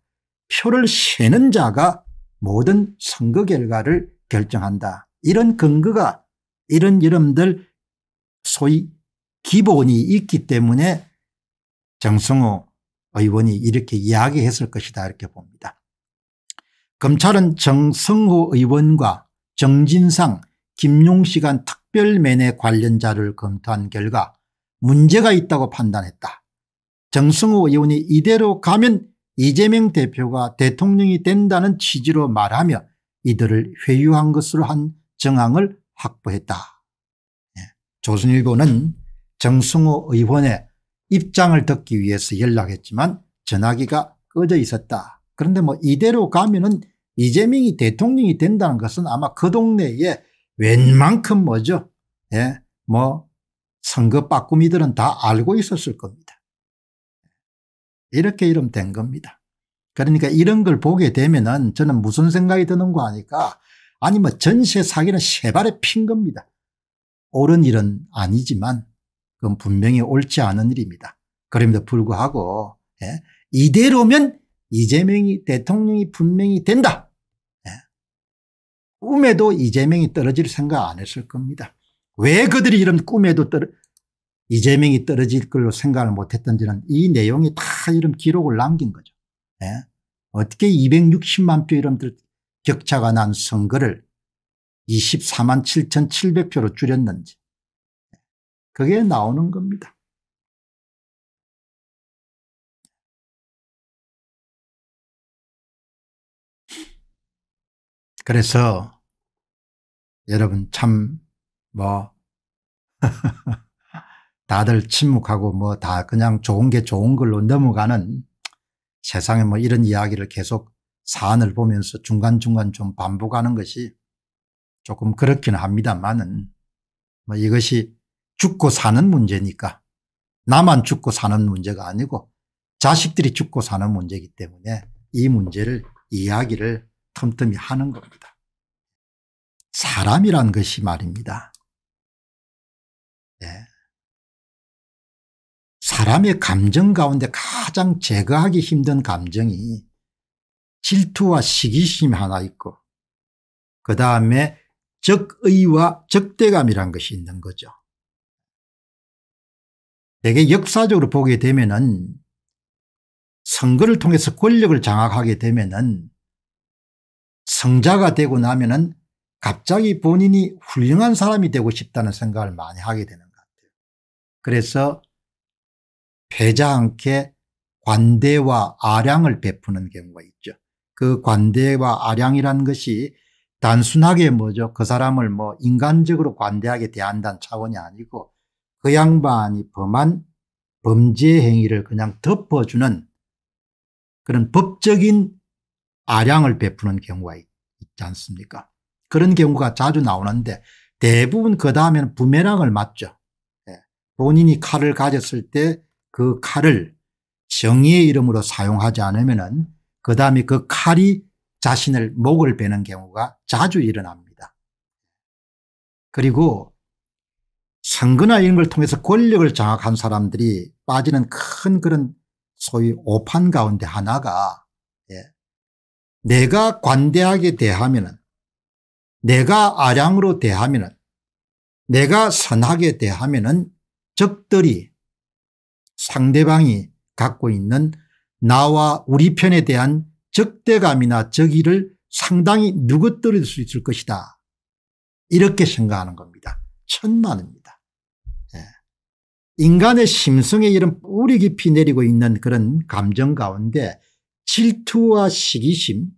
표를 세는 자가 모든 선거 결과를 결정한다. 이런 근거가 이런 이름들 소위 기본이 있기 때문에 정성호 의원이 아, 이렇게 이야기했을 것이다 이렇게 봅니다. 검찰은 정성호 의원과 정진상 김용식 간 특별매매 관련자를 검토한 결과 문제가 있다고 판단했다. 정성호 의원이 이대로 가면 이재명 대표가 대통령이 된다는 취지로 말하며 이들을 회유한 것으로 한 정황을 확보했다. 예, 조선일보는 정승호 의원의 입장을 듣기 위해서 연락했지만 전화기가 꺼져 있었다. 그런데 뭐 이대로 가면은 이재명이 대통령이 된다는 것은 아마 그 동네에 웬만큼 뭐죠. 예, 뭐 선거 빠꾸미들은 다 알고 있었을 겁니다. 이렇게 이름 된 겁니다. 그러니까 이런 걸 보게 되면은 저는 무슨 생각이 드는 거 아니까 아니 뭐 전세 사기는 세 발에 핀 겁니다. 옳은 일은 아니지만 그건 분명히 옳지 않은 일입니다. 그럼에도 불구하고 예, 이대로면 이재명이 대통령이 분명히 된다. 예. 꿈에도 이재명이 떨어질 생각 안 했을 겁니다. 왜 그들이 이런 꿈에도 떨어 이재명이 떨어질 걸로 생각을 못했던지는 이 내용이 다 이런 기록을 남긴 거죠. 예. 어떻게 260만 표 이름들 격차가 난 선거를 24만 7,700표로 줄였는지 그게 나오는 겁니다. 그래서 여러분 참 뭐 *laughs* 다들 침묵하고 뭐 다 그냥 좋은 게 좋은 걸로 넘어가는 세상에 뭐 이런 이야기를 계속 사안을 보면서 중간중간 좀 반복하는 것이 조금 그렇긴 합니다만은 뭐 이것이 죽고 사는 문제니까 나만 죽고 사는 문제가 아니고 자식들이 죽고 사는 문제이기 때문에 이 문제를 이야기를 틈틈이 하는 겁니다. 사람이란 것이 말입니다. 네. 사람의 감정 가운데 가장 제거하기 힘든 감정이 질투와 시기심 하나 있고 그 다음에 적의와 적대감이란 것이 있는 거죠. 대개 역사적으로 보게 되면은 선거를 통해서 권력을 장악하게 되면은 성자가 되고 나면은 갑자기 본인이 훌륭한 사람이 되고 싶다는 생각을 많이 하게 되는 것 같아요. 그래서 패자 않게 관대와 아량을 베푸는 경우가 있죠. 그 관대와 아량이라는 것이 단순하게 뭐죠. 그 사람을 뭐 인간적으로 관대하게 대한다는 차원이 아니고 그 양반이 범한 범죄 행위를 그냥 덮어주는 그런 법적인 아량을 베푸는 경우가 있, 지 않습니까 그런 경우가 자주 나오는데 대부분 그 다음에는 부메랑을 맞죠. 예. 본인이 칼을 가졌을 때 그 칼을 정의의 이름으로 사용하지 않으면 은그 다음에 그 칼이 자신을 목을 베는 경우가 자주 일어납니다. 그리고 선거나 이런 걸 통해서 권력을 장악한 사람들이 빠지는 큰 그런 소위 오판 가운데 하나가 예. 내가 관대하게 대하면 은 내가 아량으로 대하면 은 내가 선하게 대하면 은 적들이 상대방이 갖고 있는 나와 우리 편에 대한 적대감이나 적의를 상당히 누그뜨릴 수 있을 것이다. 이렇게 생각하는 겁니다. 천만입니다. 인간의 심성에 이런 뿌리 깊이 내리고 있는 그런 감정 가운데 질투와 시기심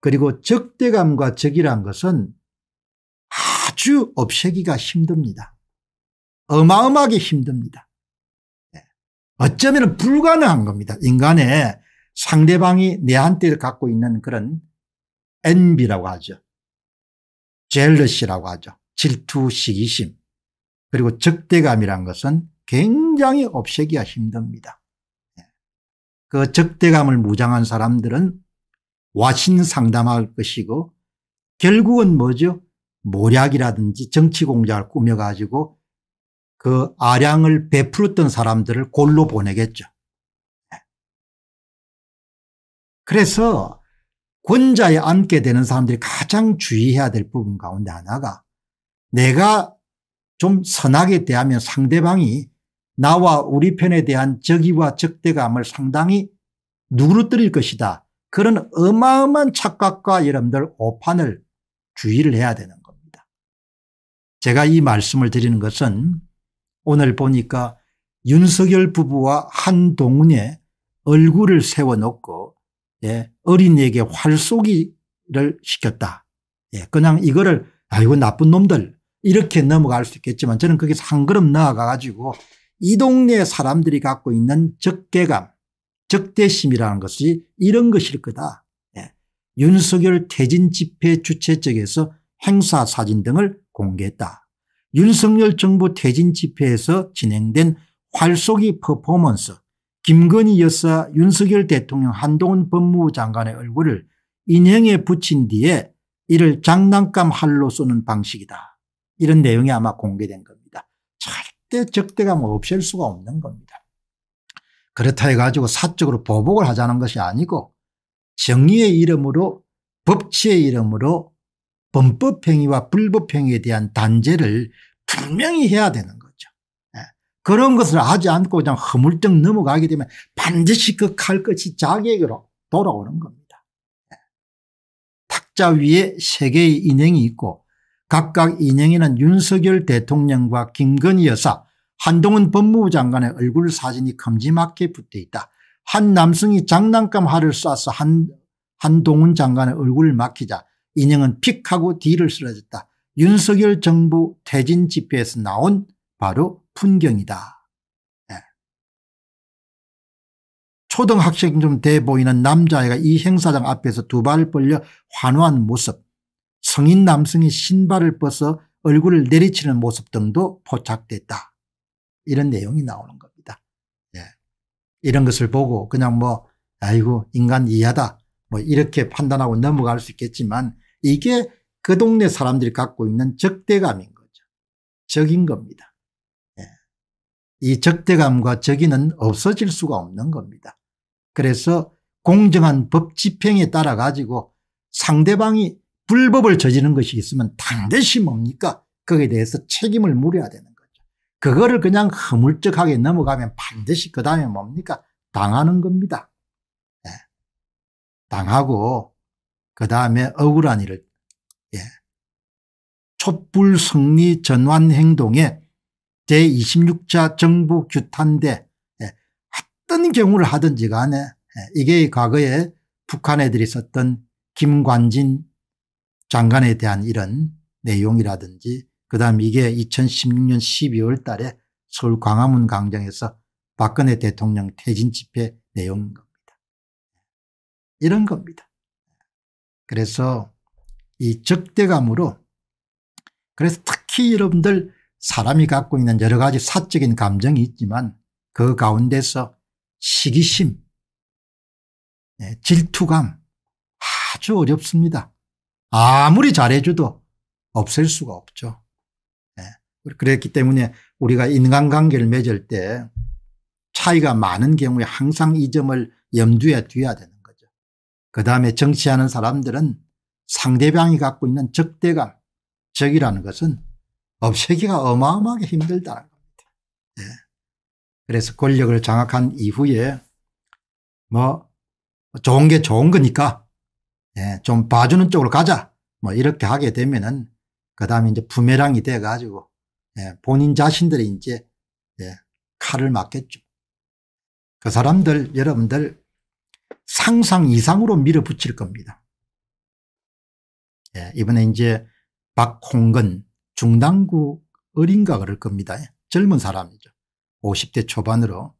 그리고 적대감과 적이란 것은 아주 없애기가 힘듭니다. 어마어마하게 힘듭니다. 예. 어쩌면 불가능한 겁니다. 인간의 상대방이 내한테 갖고 있는 그런 엔비라고 하죠. 젤러시라고 하죠. 질투, 시기심 그리고 적대감이란 것은 굉장히 없애기가 힘듭니다. 예. 그 적대감을 무장한 사람들은 와신 상담할 것이고 결국은 뭐죠? 모략이라든지 정치공작을 꾸며가지고 그 아량을 베풀었던 사람들을 골로 보내겠죠. 예. 그래서 권자에 앉게 되는 사람들이 가장 주의해야 될 부분 가운데 하나가 내가 좀 선하게 대하면 상대방이 나와 우리 편에 대한 적의와 적대감을 상당히 누그러뜨릴 것이다. 그런 어마어마한 착각과 여러분들 오판을 주의를 해야 되는 겁니다. 제가 이 말씀을 드리는 것은 오늘 보니까 윤석열 부부와 한동훈의 얼굴을 세워놓고 예, 어린이에게 활쏘기를 시켰다. 예, 그냥 이거를 아이고 나쁜 놈들 이렇게 넘어갈 수 있겠지만 저는 거기서 한 걸음 나아가 가지고 이 동네 사람들이 갖고 있는 적개감 적대심이라는 것이 이런 것일 거다. 예. 윤석열 퇴진 집회 주최 측에서 행사 사진 등을 공개했다. 윤석열 정부 퇴진 집회에서 진행된 활쏘기 퍼포먼스 김건희 여사 윤석열 대통령 한동훈 법무부 장관의 얼굴을 인형에 붙인 뒤에 이를 장난감 할로 쏘는 방식이다. 이런 내용이 아마 공개된 겁니다. 참 절대 적대감을 뭐 없앨 수가 없는 겁니다. 그렇다 해가지고 사적으로 보복을 하자는 것이 아니고 정의의 이름으로 법치의 이름으로 범법행위와 불법행위에 대한 단죄를 분명히 해야 되는 거죠. 네. 그런 것을 하지 않고 그냥 허물쩍 넘어가게 되면 반드시 그 칼끝이 자객으로 돌아오는 겁니다. 네. 탁자 위에 세 개의 인행이 있고 각각 인형에는 윤석열 대통령과 김건희 여사 한동훈 법무부 장관의 얼굴 사진이 큼지막하게 붙어있다. 한 남성이 장난감 알을 쏴서 한, 한동훈 장관의 얼굴을 막히자 인형은 픽하고 뒤를 쓰러졌다. 윤석열 정부 퇴진 집회에서 나온 바로 풍경이다. 네. 초등학생 좀 돼 보이는 남자아이가 이 행사장 앞에서 두 발을 벌려 환호한 모습 성인 남성이 신발을 벗어 얼굴을 내리치는 모습 등도 포착됐다. 이런 내용이 나오는 겁니다. 예. 이런 것을 보고 그냥 뭐 아이고 인간 이하다 뭐 이렇게 판단하고 넘어갈 수 있겠지만 이게 그 동네 사람들이 갖고 있는 적대감인 거죠. 적인 겁니다. 예. 이 적대감과 적이는 없어질 수가 없는 겁니다. 그래서 공정한 법 집행에 따라 가지고 상대방이 불법을 저지른 것이 있으면 반드시 뭡니까 거기에 대해서 책임을 물어야 되는 거죠. 그거를 그냥 허물적하게 넘어가면 반드시 그 다음에 뭡니까 당하는 겁니다. 예. 당하고 그 다음에 억울한 일을 예. 촛불 승리 전환 행동에 제26차 정부 규탄대 예. 어떤 경우를 하든지 간에 예. 이게 과거에 북한 애들이 썼던 김관진 장관에 대한 이런 내용이라든지 그다음 에 이게 2016년 12월 달에 서울 광화문 광장에서 박근혜 대통령 퇴진 집회 내용인 겁니다. 이런 겁니다. 그래서 이 적대감으로 그래서 특히 여러분들 사람이 갖고 있는 여러 가지 사적인 감정이 있지만 그 가운데서 시기심, 네, 질투감 아주 어렵습니다. 아무리 잘해줘도 없앨 수가 없죠. 네. 그랬기 때문에 우리가 인간관계를 맺을 때 차이가 많은 경우에 항상 이 점을 염두에 두어야 되는 거죠. 그 다음에 정치하는 사람들은 상대방이 갖고 있는 적대감, 적이라는 것은 없애기가 어마어마하게 힘들다는 겁니다. 네. 그래서 권력을 장악한 이후에 뭐 좋은 게 좋은 거니까 예, 좀 봐주는 쪽으로 가자. 뭐 이렇게 하게 되면은 그 다음에 이제 부메랑이 돼 가지고 예, 본인 자신들이 이제 예, 칼을 맞겠죠. 그 사람들 여러분들 상상 이상으로 밀어붙일 겁니다. 예, 이번에 이제 박홍근 중당구 어린가 그럴 겁니다. 예, 젊은 사람이죠. 50대 초반으로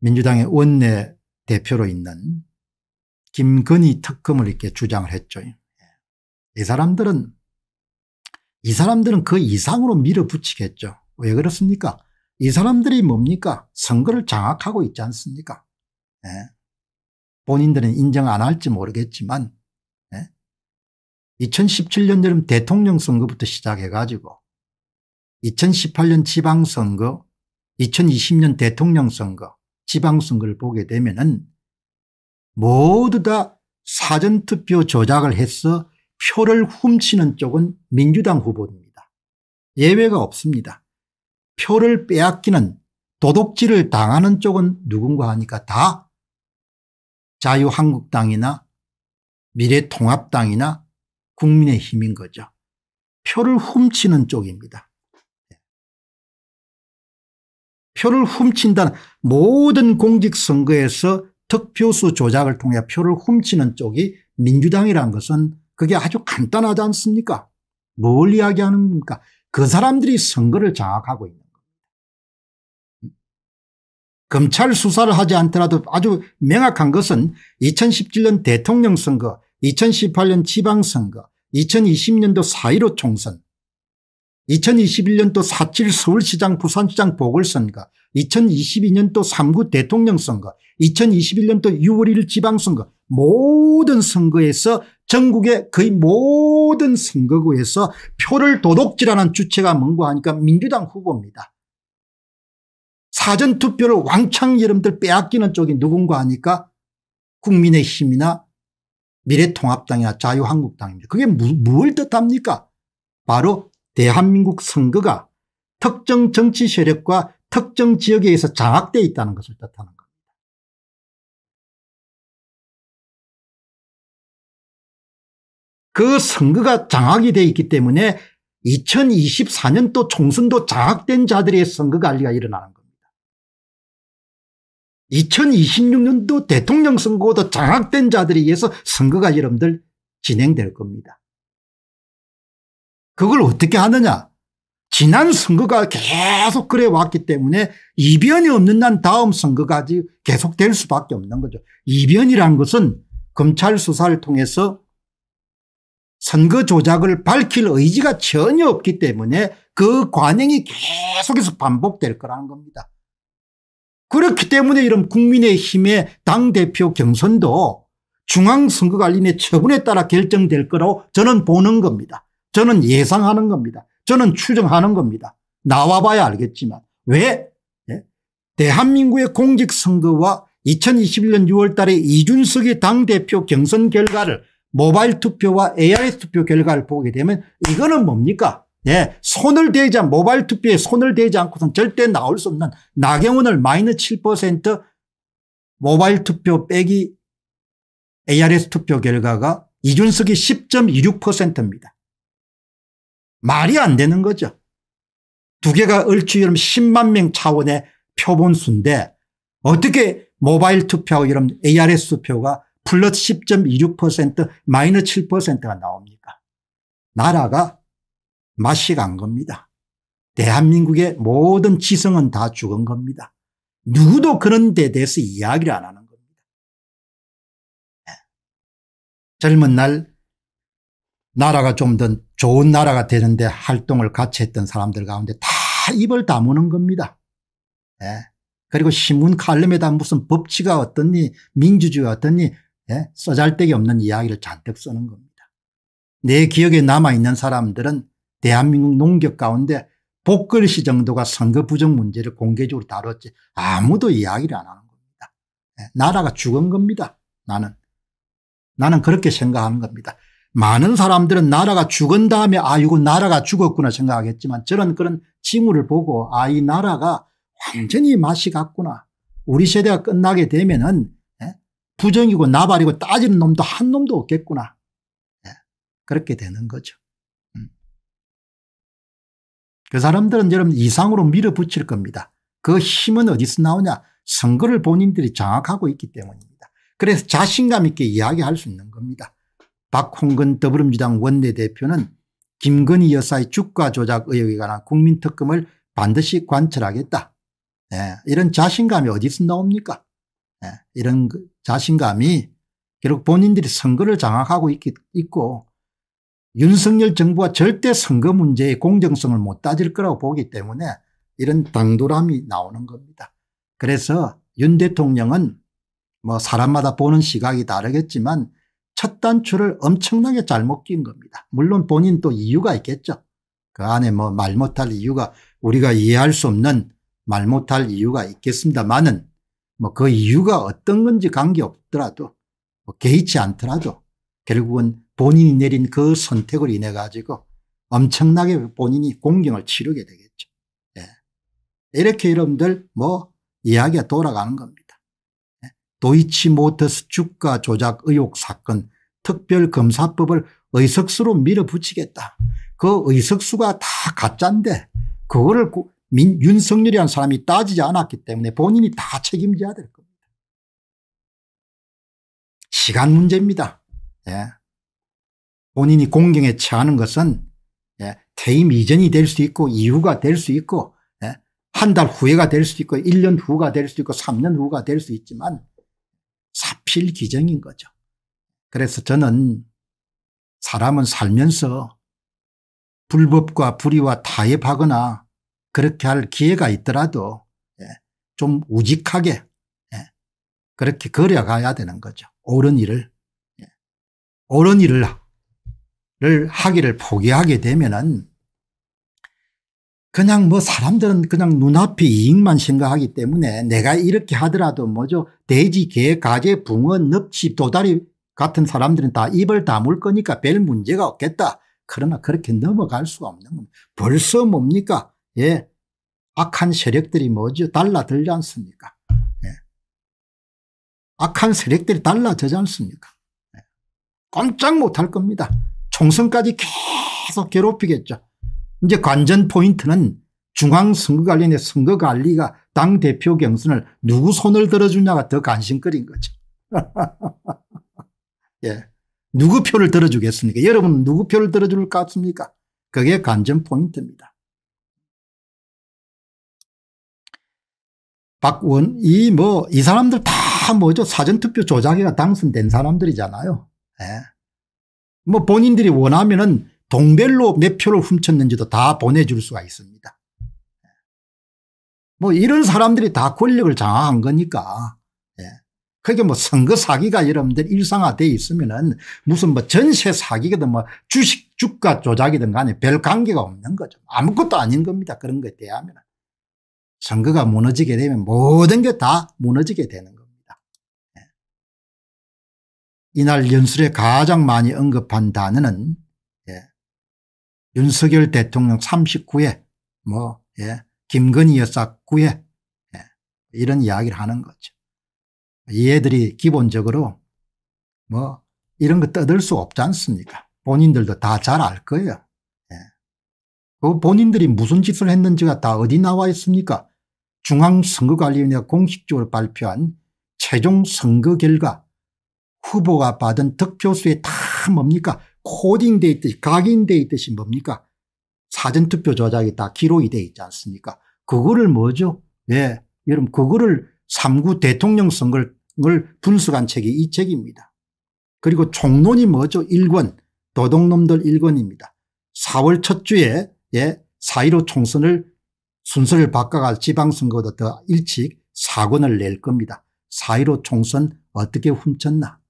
민주당의 원내 대표로 있는 김건희 특검을 이렇게 주장을 했죠. 예. 이 사람들은 이 사람들은 그 이상으로 밀어붙이겠죠. 왜 그렇습니까? 이 사람들이 뭡니까? 선거를 장악하고 있지 않습니까? 예. 본인들은 인정 안 할지 모르겠지만 예. 2017년 여름 대통령 선거부터 시작해 가지고 2018년 지방선거 2020년 대통령 선거 지방선거를 보게 되면 은 모두 다 사전투표 조작을 해서 표를 훔치는 쪽은 민주당 후보입니다. 예외가 없습니다. 표를 빼앗기는 도둑질을 당하는 쪽은 누군가 하니까 다 자유한국당이나 미래통합당이나 국민의힘인 거죠. 표를 훔치는 쪽입니다. 표를 훔친다는 모든 공직선거에서 특표수 조작을 통해 표를 훔치는 쪽이 민주당이란 것은 그게 아주 간단하지 않습니까 뭘 이야기하는 겁니까 그 사람들이 선거를 장악하고 있는 겁니다. 음. 검찰 수사를 하지 않더라도 아주 명확한 것은 2017년 대통령 선거 2018년 지방선거 2020년도 4.15 총선 2021년 도4.7 서울시장 부산시장 보궐선거 2022년 도 3구 대통령 선거 2021년 도 6월 1일 지방선거 모든 선거에서 전국의 거의 모든 선거구에서 표를 도둑질하는 주체가 뭔고 하니까 민주당 후보입니다. 사전투표를 왕창 여러분들 빼앗기는 쪽이 누군가 하니까 국민의힘이나 미래통합당이나 자유한국당입니다. 그게 무, 뭘 뜻합니까? 바로 대한민국 선거가 특정 정치 세력과 특정 지역에 의해서 장악되어 있다는 것을 뜻하는 겁니다. 그 선거가 장악이 되어 있기 때문에 2024년도 총선도 장악된 자들의 선거 관리가 일어나는 겁니다. 2026년도 대통령 선거도 장악된 자들에 의해서 선거가 여러분들 진행될 겁니다. 그걸 어떻게 하느냐. 지난 선거가 계속 그래 왔기 때문에 이변이 없는 난 다음 선거까지 계속될 수밖에 없는 거죠. 이변이란 것은 검찰 수사를 통해서 선거 조작을 밝힐 의지가 전혀 없기 때문에 그 관행이 계속해서 반복될 거라는 겁니다. 그렇기 때문에 이런 국민의힘의 당대표 경선도 중앙선거관리의 처분에 따라 결정될 거라고 저는 보는 겁니다. 저는 예상하는 겁니다. 저는 추정하는 겁니다. 나와봐야 알겠지만 왜 예? 대한민국의 공직선거와 2021년 6월 달에 이준석의 당대표 경선 결과를 모바일 투표와 ARS 투표 결과를 보게 되면 이거는 뭡니까 예, 손을 대지 않 모바일 투표에 손을 대지 않고선 절대 나올 수 없는 나경원을 마이너 7% 모바일 투표 빼기 ARS 투표 결과가 이준석이 10.26%입니다. 말이 안 되는 거죠. 두 개가 얼추 이러면 10만 명 차원의 표본수인데 어떻게 모바일 투표 이런 ARS 투표가 플러스 10.26% 마이너스 7%가 나옵니까? 나라가 맛이 간 겁니다. 대한민국의 모든 지성은 다 죽은 겁니다. 누구도 그런 데 대해서 이야기를 안 하는 겁니다. 예. 젊은 날 나라가 좀더 좋은 나라가 되는데 활동을 같이 했던 사람들 가운데 다 입을 다무는 겁니다. 예. 그리고 신문 칼럼에다 무슨 법치가 어떻니 민주주의가 어떻니 예? 써잘데기 없는 이야기를 잔뜩 쓰는 겁니다. 내 기억에 남아있는 사람들은 대한민국 농격 가운데 복걸시 정도가 선거 부정 문제를 공개적으로 다뤘지 아무도 이야기를 안 하는 겁니다. 예? 나라가 죽은 겁니다. 나는. 나는 그렇게 생각하는 겁니다. 많은 사람들은 나라가 죽은 다음에 아 이거 나라가 죽었구나 생각하겠지만 저는 그런 징후를 보고 아 이 나라가 완전히 맛이 갔구나. 우리 세대가 끝나게 되면은 예? 부정이고 나발이고 따지는 놈도 한 놈도 없겠구나. 예? 그렇게 되는 거죠. 음. 그 사람들은 여러분 이상으로 밀어붙일 겁니다. 그 힘은 어디서 나오냐 선거를 본인들이 장악하고 있기 때문입니다. 그래서 자신감 있게 이야기할 수 있는 겁니다. 박홍근 더불어민주당 원내대표는 김건희 여사의 주가 조작 의혹에 관한 국민특검을 반드시 관철하겠다. 예, 이런 자신감이 어디서 나옵니까? 예, 이런 그 자신감이 결국 본인들이 선거를 장악하고 있, 있고 윤석열 정부가 절대 선거 문제의 공정성을 못 따질 거라고 보기 때문에 이런 당돌함이 나오는 겁니다. 그래서 윤 대통령은 뭐 사람마다 보는 시각이 다르겠지만 첫 단추를 엄청나게 잘못 낀 겁니다. 물론 본인 또 이유가 있겠죠. 그 안에 뭐 말 못할 이유가 우리가 이해할 수 없는 말 못할 이유가 있겠습니다만은 뭐 그 이유가 어떤 건지 관계없더라도 뭐 개의치 않더라도 결국은 본인이 내린 그 선택을 인해 가지고 엄청나게 본인이 공경을 치르게 되겠죠. 예. 이렇게 여러분들 뭐 이야기가 돌아가는 겁니다. 도이치모터스 주가 조작 의혹 사건 특별검사법을 의석수로 밀어붙이겠다. 그 의석수가 다 가짜인데 그거를 민, 윤석열이라는 사람이 따지지 않았기 때문에 본인이 다 책임져야 될 겁니다. 시간 문제입니다. 예. 본인이 공경에 처하는 것은 예. 퇴임 이전이 될 수 있고 이후가 될 수 있고 예. 한달 후에가 될 수 있고 1년 후가 될 수 있고 3년 후가 될 수 있지만 사필 기정인 거죠. 그래서 저는 사람은 살면서 불법과 불의와 타협하거나 그렇게 할 기회가 있더라도 예, 좀 우직하게 예, 그렇게 걸어가야 되는 거죠. 옳은 일을. 예, 옳은 일을 하기를 포기하게 되면은 그냥 뭐 사람들은 그냥 눈앞의 이익만 생각하기 때문에 내가 이렇게 하더라도 뭐죠 돼지 개 가재 붕어 넙치 도다리 같은 사람들은 다 입을 다물 거니까 별 문제가 없겠다. 그러나 그렇게 넘어갈 수가 없는 겁니다. 벌써 뭡니까 예 악한 세력들이 뭐죠 달라들지 않습니까 예. 악한 세력들이 달라들지 않습니까 예. 깜짝 못할 겁니다. 총선까지 계속 괴롭히겠죠. 이제 관전 포인트는 중앙선거관리의 선거관리가 당대표 경선을 누구 손을 들어주냐가 더 관심거리인 거죠. *laughs* 예. 누구 표를 들어주겠습니까? 여러분은 누구 표를 들어줄 것 같습니까? 그게 관전 포인트입니다. 박원, 이 뭐, 이 사람들 다 뭐죠? 사전투표 조작에 당선된 사람들이잖아요. 예. 뭐 본인들이 원하면은 동별로 몇 표를 훔쳤는지도 다 보내줄 수가 있습니다. 뭐 이런 사람들이 다 권력을 장악한 거니까 예. 그게 뭐 선거 사기가 여러분들 일상화돼 있으면은 무슨 뭐 전세 사기든뭐 주식 주가 조작이든 간에 별 관계가 없는 거죠. 아무것도 아닌 겁니다. 그런 거에 대하면. 선거가 무너지게 되면 모든 게 다 무너지게 되는 겁니다. 예. 이날 연설에 가장 많이 언급한 단어는 윤석열 대통령 39회 뭐 예, 김건희 여사 9회 예, 이런 이야기를 하는 거죠. 이 애들이 기본적으로 뭐 이런 거 떠들 수 없지 않습니까 본인들도 다 잘 알 거예요. 예. 그 본인들이 무슨 짓을 했는지가 다 어디 나와 있습니까 중앙선거관리위원회가 공식적으로 발표한 최종 선거 결과 후보가 받은 득표수에 다 뭡니까 코딩돼 있듯이 각인돼 있듯이 뭡니까? 사전투표 조작이 다 기록이 돼 있지 않습니까? 그거를 뭐죠? 예. 여러분 그거를 3구 대통령 선거를 분석한 책이 이 책입니다. 그리고 총론이 뭐죠? 1권 도둑놈들 1권입니다. 4월 첫 주에 예, 4.15 총선을 순서를 바꿔갈 지방선거보다 더 일찍 사건을 낼 겁니다. 4.15 총선 어떻게 훔쳤나.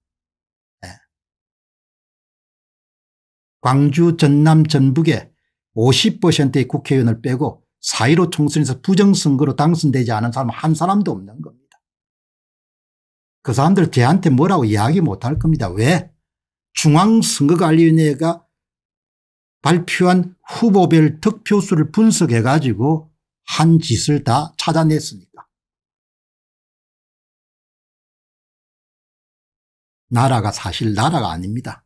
광주 전남 전북에 50%의 국회의원을 빼고 4.15 총선에서 부정선거로 당선되지 않은 사람 한 사람도 없는 겁니다. 그 사람들 제한테 뭐라고 이야기 못 할 겁니다. 왜? 중앙선거관리위원회가 발표한 후보별 득표수를 분석해 가지고 한 짓을 다 찾아냈으니까. 나라가 사실 나라가 아닙니다.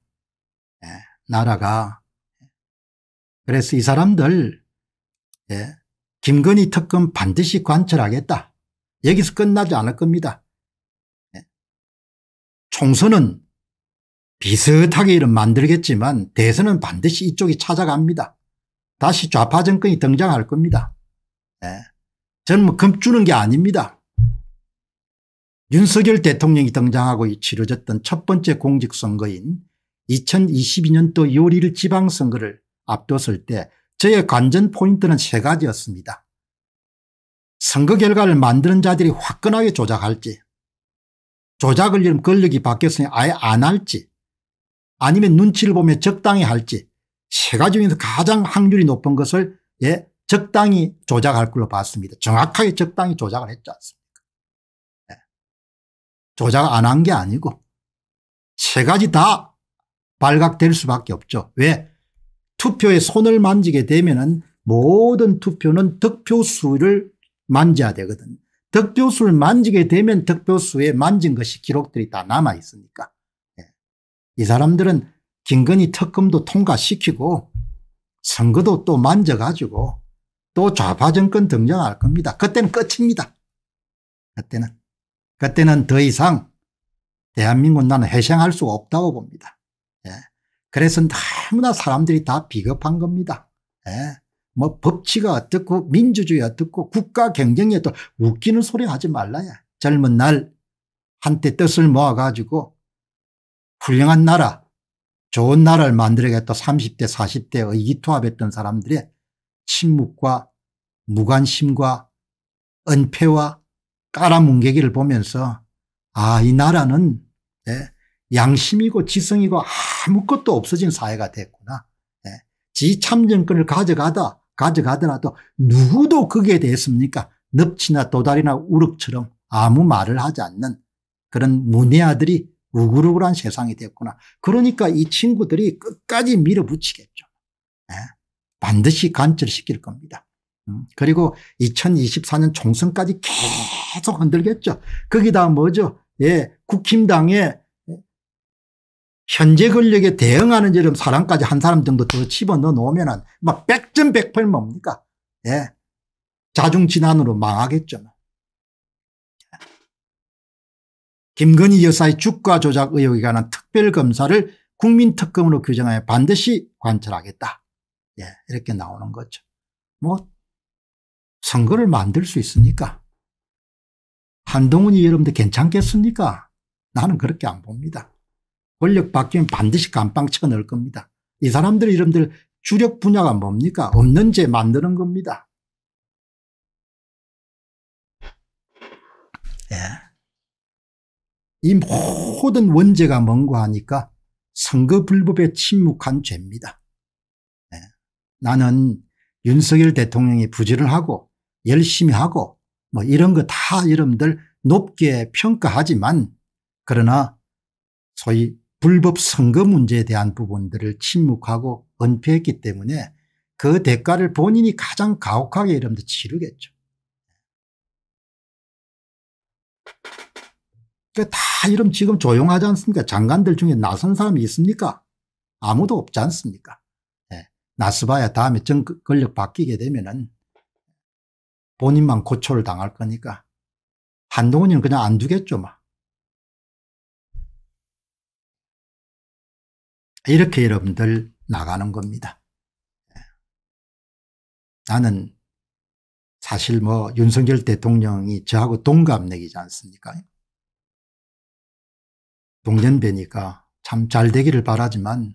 나라가. 그래서 이 사람들 예, 김건희 특검 반드시 관철하겠다. 여기서 끝나지 않을 겁니다. 예. 총선은 비슷하게 이름 만들겠지만 대선은 반드시 이쪽이 찾아갑니다. 다시 좌파 정권이 등장할 겁니다. 예. 저는 뭐금 주는 게 아닙니다. 윤석열 대통령이 등장하고 치러졌던 첫 번째 공직선거인 2022년도 요리를 지방선거를 앞뒀을 때 저의 관전 포인트는 세 가지였습니다. 선거 결과를 만드는 자들이 화끈하게 조작할지 조작을 이름 권력이 바뀌었으니 아예 안 할지 아니면 눈치를 보며 적당히 할지 세 가지 중에서 가장 확률이 높은 것을 예 적당히 조작할 걸로 봤습니다. 정확하게 적당히 조작을 했지 않습니까 예. 조작 안 한 게 아니고 세 가지 다 발각될 수밖에 없죠. 왜? 투표에 손을 만지게 되면은 모든 투표는 득표수를 만져야 되거든. 득표수를 만지게 되면 득표수에 만진 것이 기록들이 다 남아 있으니까. 예. 이 사람들은 김건희 특검도 통과시키고 선거도 또 만져가지고 또 좌파 정권 등장할 겁니다. 그때는 끝입니다. 그때는. 그때는 더 이상 대한민국 나는 회생할 수가 없다고 봅니다. 예. 그래서 너무나 사람들이 다 비겁한 겁니다. 예. 뭐 법치가 어떻고 민주주의 어떻고 국가 경쟁이 어떻 웃기는 소리 하지 말라야. 젊은 날 한때 뜻을 모아가지고 훌륭한 나라 좋은 나라를 만들겠다 30대 40대 의기투합했던 사람들의 침묵과 무관심과 은폐와 깔아뭉개기를 보면서 아이 나라는 예, 양심이고 지성이고 아무것도 없어진 사회가 됐구나. 예. 지 참정권을 가져가다 가져가더라도 누구도 거기에 대니까 넙치나 도달이나 우럭처럼 아무 말을 하지 않는 그런 문외아들이 우글우글한 세상이 됐구나. 그러니까 이 친구들이 끝까지 밀어붙이겠죠. 예. 반드시 관철시킬 겁니다. 음. 그리고 2024년 총선까지 계속 흔들겠죠. 거기다 뭐죠? 예, 국힘당의 현재 권력에 대응하는 저런 사람까지 한 사람 정도 더 집어넣어 놓으면 막 백전백팔 뭡니까 예. 자중진환으로 망하겠죠. 뭐. 김건희 여사의 주가 조작 의혹에 관한 특별검사를 국민특검으로 규정하여 반드시 관철하겠다. 예, 이렇게 나오는 거죠. 뭐 선거를 만들 수 있습니까? 한동훈이 여러분들 괜찮겠습니까? 나는 그렇게 안 봅니다. 권력 바뀌면 반드시 감방 쳐넣을 겁니다. 이 사람들 이름들 주력 분야가 뭡니까? 없는 죄 만드는 겁니다. 예. 이 모든 원죄가 뭔고 하니까 선거 불법에 침묵한 죄입니다. 예. 나는 윤석열 대통령이 부지를 하고 열심히 하고 뭐 이런 거다 이름들 높게 평가하지만 그러나 소위 불법 선거 문제에 대한 부분들을 침묵하고 은폐했기 때문에 그 대가를 본인이 가장 가혹하게 이름도 치르겠죠. 그러니까 다 이름 지금 조용하지 않습니까? 장관들 중에 나선 사람이 있습니까? 아무도 없지 않습니까? 네. 예, 나스바야 다음에 정 그, 권력 바뀌게 되면은 본인만 고초를 당할 거니까 한동훈이는 그냥 안 두겠죠, 막. 이렇게 여러분들 나가는 겁니다. 나는 사실 뭐 윤석열 대통령이 저하고 동갑내기지 않습니까? 동년배니까 참 잘 되기를 바라지만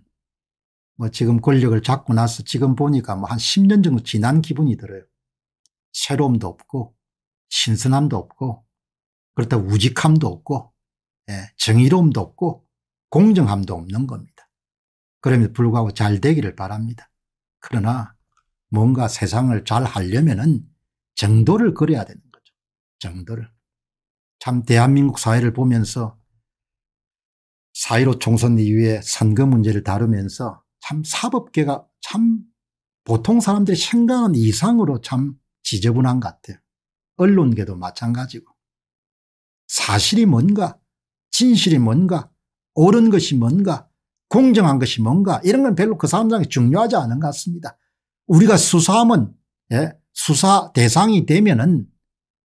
뭐 지금 권력을 잡고 나서 지금 보니까 뭐 한 10년 정도 지난 기분이 들어요. 새로움도 없고 신선함도 없고 그렇다 우직함도 없고 예, 정의로움도 없고 공정함도 없는 겁니다. 그럼에도 불구하고 잘 되기를 바랍니다. 그러나 뭔가 세상을 잘 하려면은 정도를 그려야 되는 거죠. 정도를. 참 대한민국 사회를 보면서 4 1 5 총선 이후에 선거 문제를 다루면서 참 사법계가 참 보통 사람들이 생각하는 이상으로 참 지저분한 것 같아요. 언론계도 마찬가지고. 사실이 뭔가, 진실이 뭔가, 옳은 것이 뭔가, 공정한 것이 뭔가 이런 건 별로 그 사람들에게 중요하지 않은 것 같습니다. 우리가 수사하면 예, 수사 대상이 되면은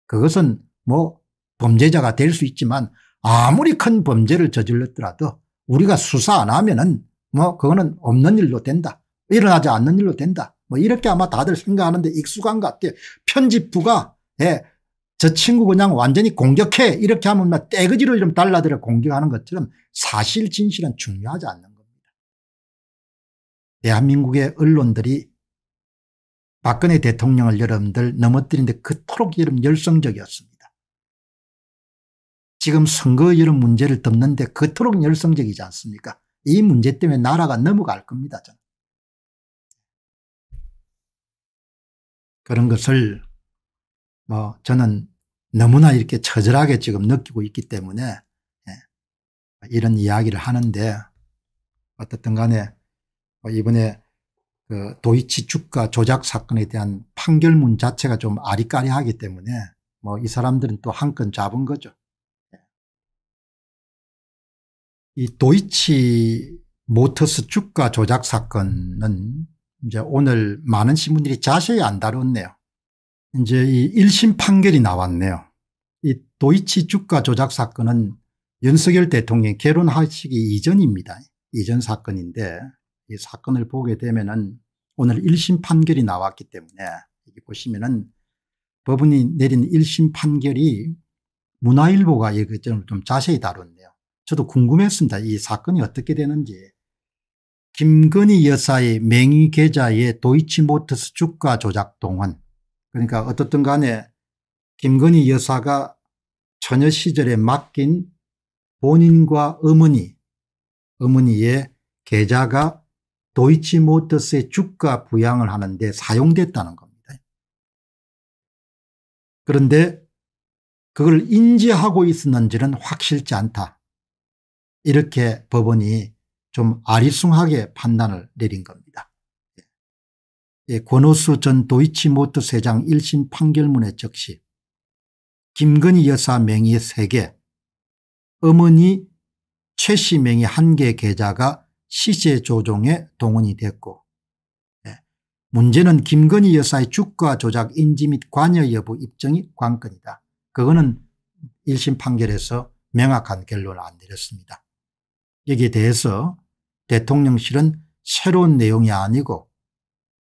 그것은 뭐 범죄자가 될 수 있지만 아무리 큰 범죄를 저질렀더라도 우리가 수사 안 하면은 뭐 그거는 없는 일로 된다. 일어나지 않는 일로 된다. 뭐 이렇게 아마 다들 생각하는데 익숙한 것 같아요. 편집부가 예, 저 친구 그냥 완전히 공격해 이렇게 하면 막 떼거지로 좀 달라들어 공격하는 것처럼 사실 진실은 중요하지 않는 겁니다. 대한민국의 언론들이 박근혜 대통령을 여러분들 넘어뜨리는데 그토록 여러분 열성적이었습니다. 지금 선거 여러 문제를 덮는데 그토록 열성적이지 않습니까? 이 문제 때문에 나라가 넘어갈 겁니다. 저는. 그런 것을 뭐 저는 너무나 이렇게 처절하게 지금 느끼고 있기 때문에 예, 이런 이야기를 하는데 어떻든 간에 뭐 이번에 그 도이치 주가 조작 사건에 대한 판결문 자체가 좀 아리까리하기 때문에 뭐 이 사람들은 또 한 건 잡은 거죠. 예. 이 도이치 모터스 주가 조작 사건은 이제 오늘 많은 신문들이 자세히 안 다뤘네요. 이제 이 1심 판결이 나왔네요. 이 도이치 주가 조작 사건은 윤석열 대통령이 결혼하시기 이전입니다. 이전 사건인데 이 사건을 보게 되면은 오늘 1심 판결이 나왔기 때문에 여기 보시면은 법원이 내린 1심 판결이 문화일보가 이 점을 좀 자세히 다뤘네요. 저도 궁금했습니다. 이 사건이 어떻게 되는지. 김건희 여사의 맹위 계좌에 도이치모터스 주가 조작 동원 그러니까 어떻든 간에 김건희 여사가 처녀 시절에 맡긴 본인과 어머니, 어머니의 계좌가 도이치모터스의 주가 부양을 하는데 사용됐다는 겁니다. 그런데 그걸 인지하고 있었는지는 확실치 않다. 이렇게 법원이 좀 아리숭하게 판단을 내린 겁니다. 예, 권오수 전 도이치모터 세장 1심 판결문에 적시 김건희 여사 명의 3개 어머니 최씨 명의 1개 계좌가 시세 조종에 동원이 됐고 예, 문제는 김건희 여사의 주가 조작 인지 및 관여 여부 입증이 관건이다. 그거는 1심 판결에서 명확한 결론을 안 내렸습니다. 여기에 대해서 대통령실은 새로운 내용이 아니고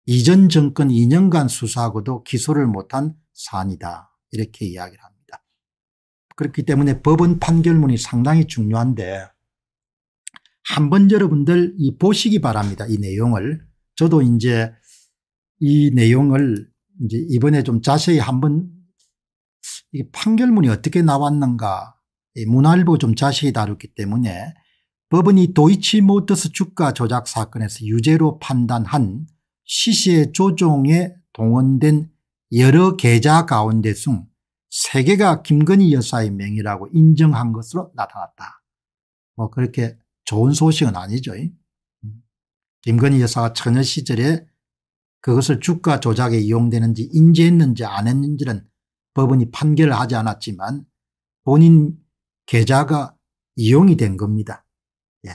이전 정권 2년간 수사하고도 기소를 못한 사안이다. 이렇게 이야기를 합니다. 그렇기 때문에 법원 판결문이 상당히 중요한데 한 번 여러분들 이 보시기 바랍니다. 이 내용을. 저도 이제 이 내용을 이제 이번에 좀 자세히 한번 이 판결문이 어떻게 나왔는가 문화일보 좀 자세히 다뤘기 때문에 법원이 도이치모터스 주가 조작 사건에서 유죄로 판단한 시시의 조종에 동원된 여러 계좌 가운데 중 3개가 김건희 여사의 명의라고 인정한 것으로 나타났다. 뭐 그렇게 좋은 소식은 아니죠. 음. 김건희 여사가 처녀 시절에 그것을 주가 조작에 이용되는지 인지했는지 안 했는지는 법원이 판결을 하지 않았지만 본인 계좌가 이용이 된 겁니다. 예.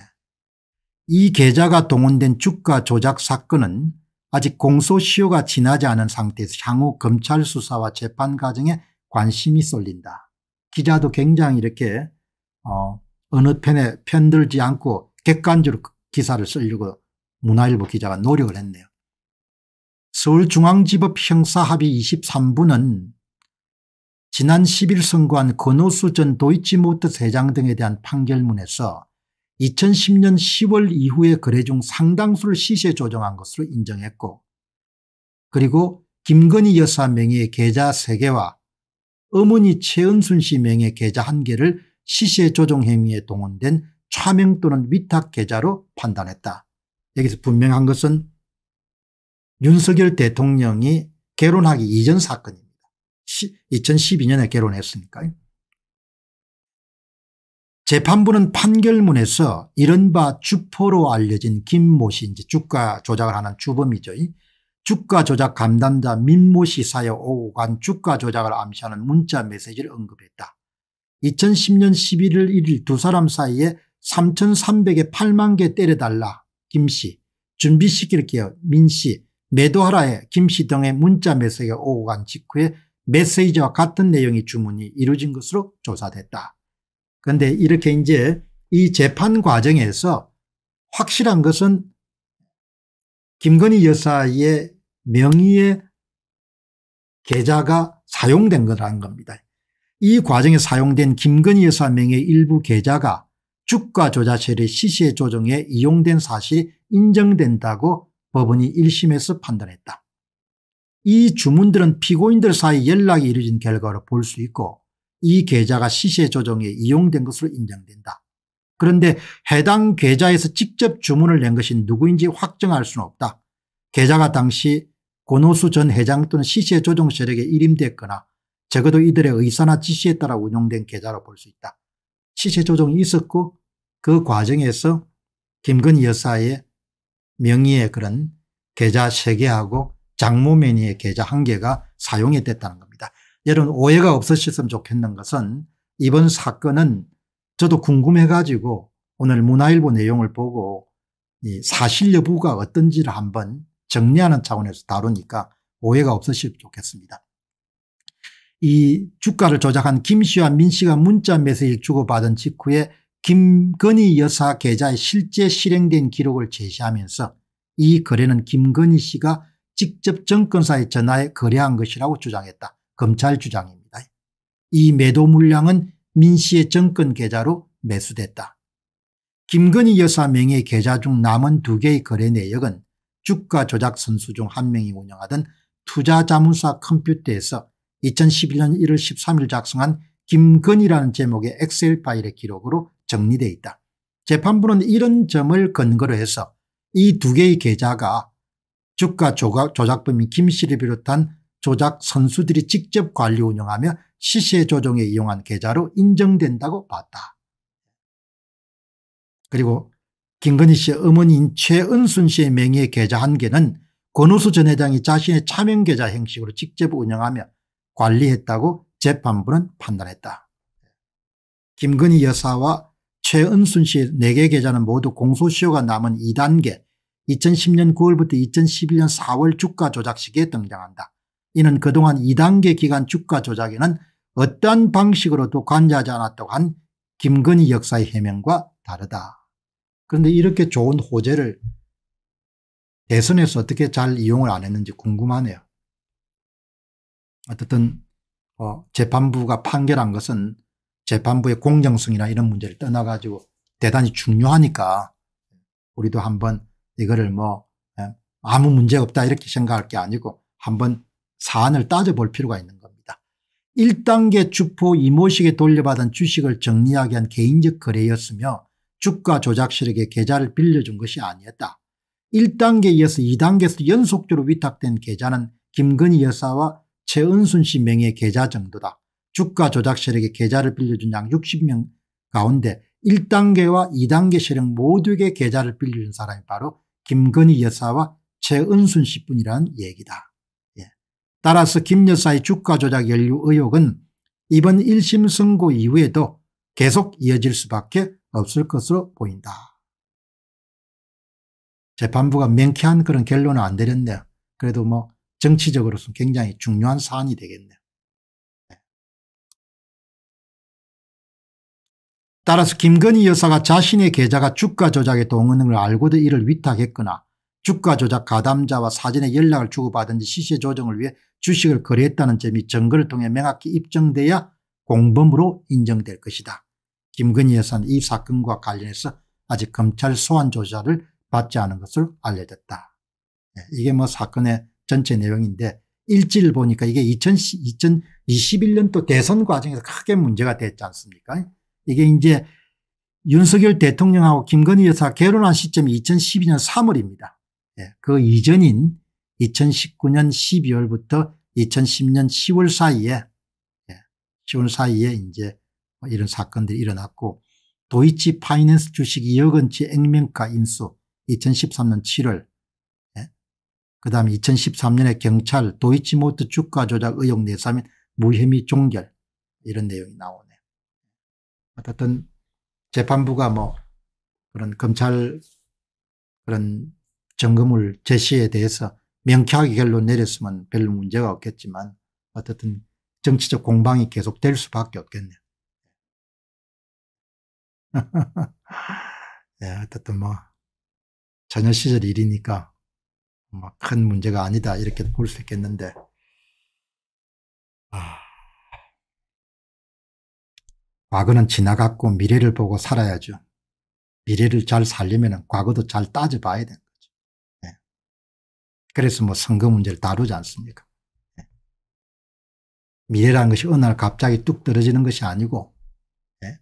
이 계좌가 동원된 주가 조작 사건은 아직 공소시효가 지나지 않은 상태에서 향후 검찰 수사와 재판 과정에 관심이 쏠린다. 기자도 굉장히 이렇게 어, 어느 편에 편들지 않고 객관적으로 그 기사를 쓰려고 문화일보 기자가 노력을 했네요. 서울중앙지법 형사합의 23부는 지난 10일 선고한 권오수 전 도이치모터스 장 등에 대한 판결문에서 2010년 10월 이후에 거래 중 상당수를 시세 조정한 것으로 인정했고 그리고 김건희 여사 명의의 계좌 3개와 어머니 최은순 씨 명의 계좌 1개를 시세 조정 행위에 동원된 차명 또는 위탁 계좌로 판단했다. 여기서 분명한 것은 윤석열 대통령이 결혼하기 이전 사건입니다. 2012년에 결혼했으니까요. 재판부는 판결문에서 이른바 주포로 알려진 김모 씨 이제 주가 조작을 하는 주범이죠. 주가 조작 감단자 민모 씨 사여 오고 간 주가 조작을 암시하는 문자 메시지를 언급했다. 2010년 11월 1일 두 사람 사이에 3,300에 8만 개 때려달라 김 씨, 준비시킬게요 민 씨, 매도하라에 김씨 등의 문자 메시지가 오고 간 직후에 메시지와 같은 내용의 주문이 이루어진 것으로 조사됐다. 그런데 이렇게 이제 이 재판 과정에서 확실한 것은 김건희 여사의 명의의 계좌가 사용된 거라는 겁니다. 이 과정에 사용된 김건희 여사 명의 일부 계좌가 주가 조자체의 시의 조정에 이용된 사실이 인정된다고 법원이 1심에서 판단했다. 이 주문들은 피고인들 사이 연락이 이루어진 결과로 볼 수 있고 이 계좌가 시세 조정에 이용된 것으로 인정된다. 그런데 해당 계좌에서 직접 주문을 낸 것이 누구인지 확정할 수는 없다. 계좌가 당시 권호수 전 회장 또는 시세 조정 세력에 일임됐거나 적어도 이들의 의사나 지시에 따라 운용된 계좌로 볼 수 있다. 시세 조정이 있었고 그 과정에서 김건희 여사의 명의의 그런 계좌 3개하고 장모 매니의 계좌 1개가 사용이 됐다는 겁니다. 여러분 오해가 없으셨으면 좋겠는 것은 이번 사건은 저도 궁금해가지고 오늘 문화일보 내용을 보고 이 사실 여부가 어떤지를 한번 정리하는 차원에서 다루니까 오해가 없으시면 좋겠습니다. 이 주가를 조작한 김 씨와 민 씨가 문자 메시지를 주고받은 직후에 김건희 여사 계좌에 실제 실행된 기록을 제시하면서 이 거래는 김건희 씨가 직접 정권사의 전화에 거래한 것이라고 주장했다. 검찰 주장입니다. 이 매도 물량은 민 씨의 정권 계좌로 매수됐다. 김건희 여사 명의 계좌 중 남은 두 개의 거래 내역은 주가 조작 선수 중 한 명이 운영하던 투자자문사 컴퓨터에서 2011년 1월 13일 작성한 김건희라는 제목의 엑셀 파일의 기록으로 정리되어 있다. 재판부는 이런 점을 근거로 해서 이 두 개의 계좌가 주가 조작범인 김 씨를 비롯한 조작 선수들이 직접 관리 운영하며 시세 조정에 이용한 계좌로 인정된다고 봤다. 그리고 김건희 씨의 어머니인 최은순 씨의 명의의 계좌 한 개는 권우수전 회장이 자신의 차명 계좌 형식으로 직접 운영하며 관리했다고 재판부는 판단했다. 김건희 여사와 최은순 씨의 4개 계좌는 모두 공소시효가 남은 2단계 2010년 9월부터 2011년 4월 주가 조작 시기에 등장한다. 이는 그동안 2단계 기간 주가 조작에는 어떠한 방식으로도 관여하지 않았다고 한 김건희 역사의 해명과 다르다. 그런데 이렇게 좋은 호재를 대선에서 어떻게 잘 이용을 안 했는지 궁금하네요. 어쨌든 어, 재판부가 판결한 것은 재판부의 공정성이나 이런 문제를 떠나가지고 대단히 중요하니까 우리도 한번 이거를 뭐 예, 아무 문제 없다 이렇게 생각할 게 아니고 한번 사안을 따져볼 필요가 있는 겁니다. 1단계 주포 이모식에 돌려받은 주식을 정리하게 한 개인적 거래였으며 주가 조작실에게 계좌를 빌려준 것이 아니었다. 1단계 이어서 2단계에서 연속적으로 위탁된 계좌는 김건희 여사와 최은순 씨 명의 계좌 정도다. 주가 조작 실에게 계좌를 빌려준 약 60명 가운데 1단계와 2단계 실력 모두에게 계좌를 빌려준 사람이 바로 김건희 여사와 최은순 씨뿐이라는 얘기다. 따라서 김 여사의 주가 조작 연루 의혹은 이번 1심 선고 이후에도 계속 이어질 수밖에 없을 것으로 보인다. 재판부가 명쾌한 그런 결론은 안 내렸네요. 그래도 뭐정치적으로서 굉장히 중요한 사안이 되겠네요. 따라서 김건희 여사가 자신의 계좌가 주가 조작에 동원을 알고도 이를 위탁했거나 주가 조작 가담자와 사전에 연락을 주고받은 지 시세 조정을 위해 주식을 거래했다는 점이 증거를 통해 명확히 입증돼야 공범으로 인정될 것이다. 김건희 여사는 이 사건과 관련해서 아직 검찰 소환 조사를 받지 않은 것으로 알려졌다. 예, 이게 뭐 사건의 전체 내용인데 일지를 보니까 이게 2021년도 대선 과정에서 크게 문제가 됐지 않습니까? 이게 이제 윤석열 대통령하고 김건희 여사 결혼한 시점이 2012년 3월입니다. 예, 그 이전인 2019년 12월부터 2010년 10월 사이에 10월 예, 사이에 이제 뭐 이런 사건들이 일어났고 도이치 파이낸스 주식 2억 원치 액면가 인수 2013년 7월 예, 그 다음에 2013년에 경찰 도이치모트 주가 조작 의혹 내사면 무혐의 종결 이런 내용이 나오네. 어쨌든 재판부가 뭐 그런 검찰 그런 점검을 제시에 대해서 명쾌하게 결론 내렸으면 별로 문제가 없겠지만 어쨌든 정치적 공방이 계속될 수밖에 없겠네요. 네, *laughs* 예, 어쨌든 뭐 전혀 시절 일이니까 뭐큰 문제가 아니다 이렇게 볼 수 있겠는데 아, 과거는 지나갔고 미래를 보고 살아야죠. 미래를 잘 살려면 과거도 잘 따져봐야 된다. 그래서 뭐 선거 문제를 다루지 않습니까? 예. 미래라는 것이 어느 날 갑자기 뚝 떨어지는 것이 아니고 예.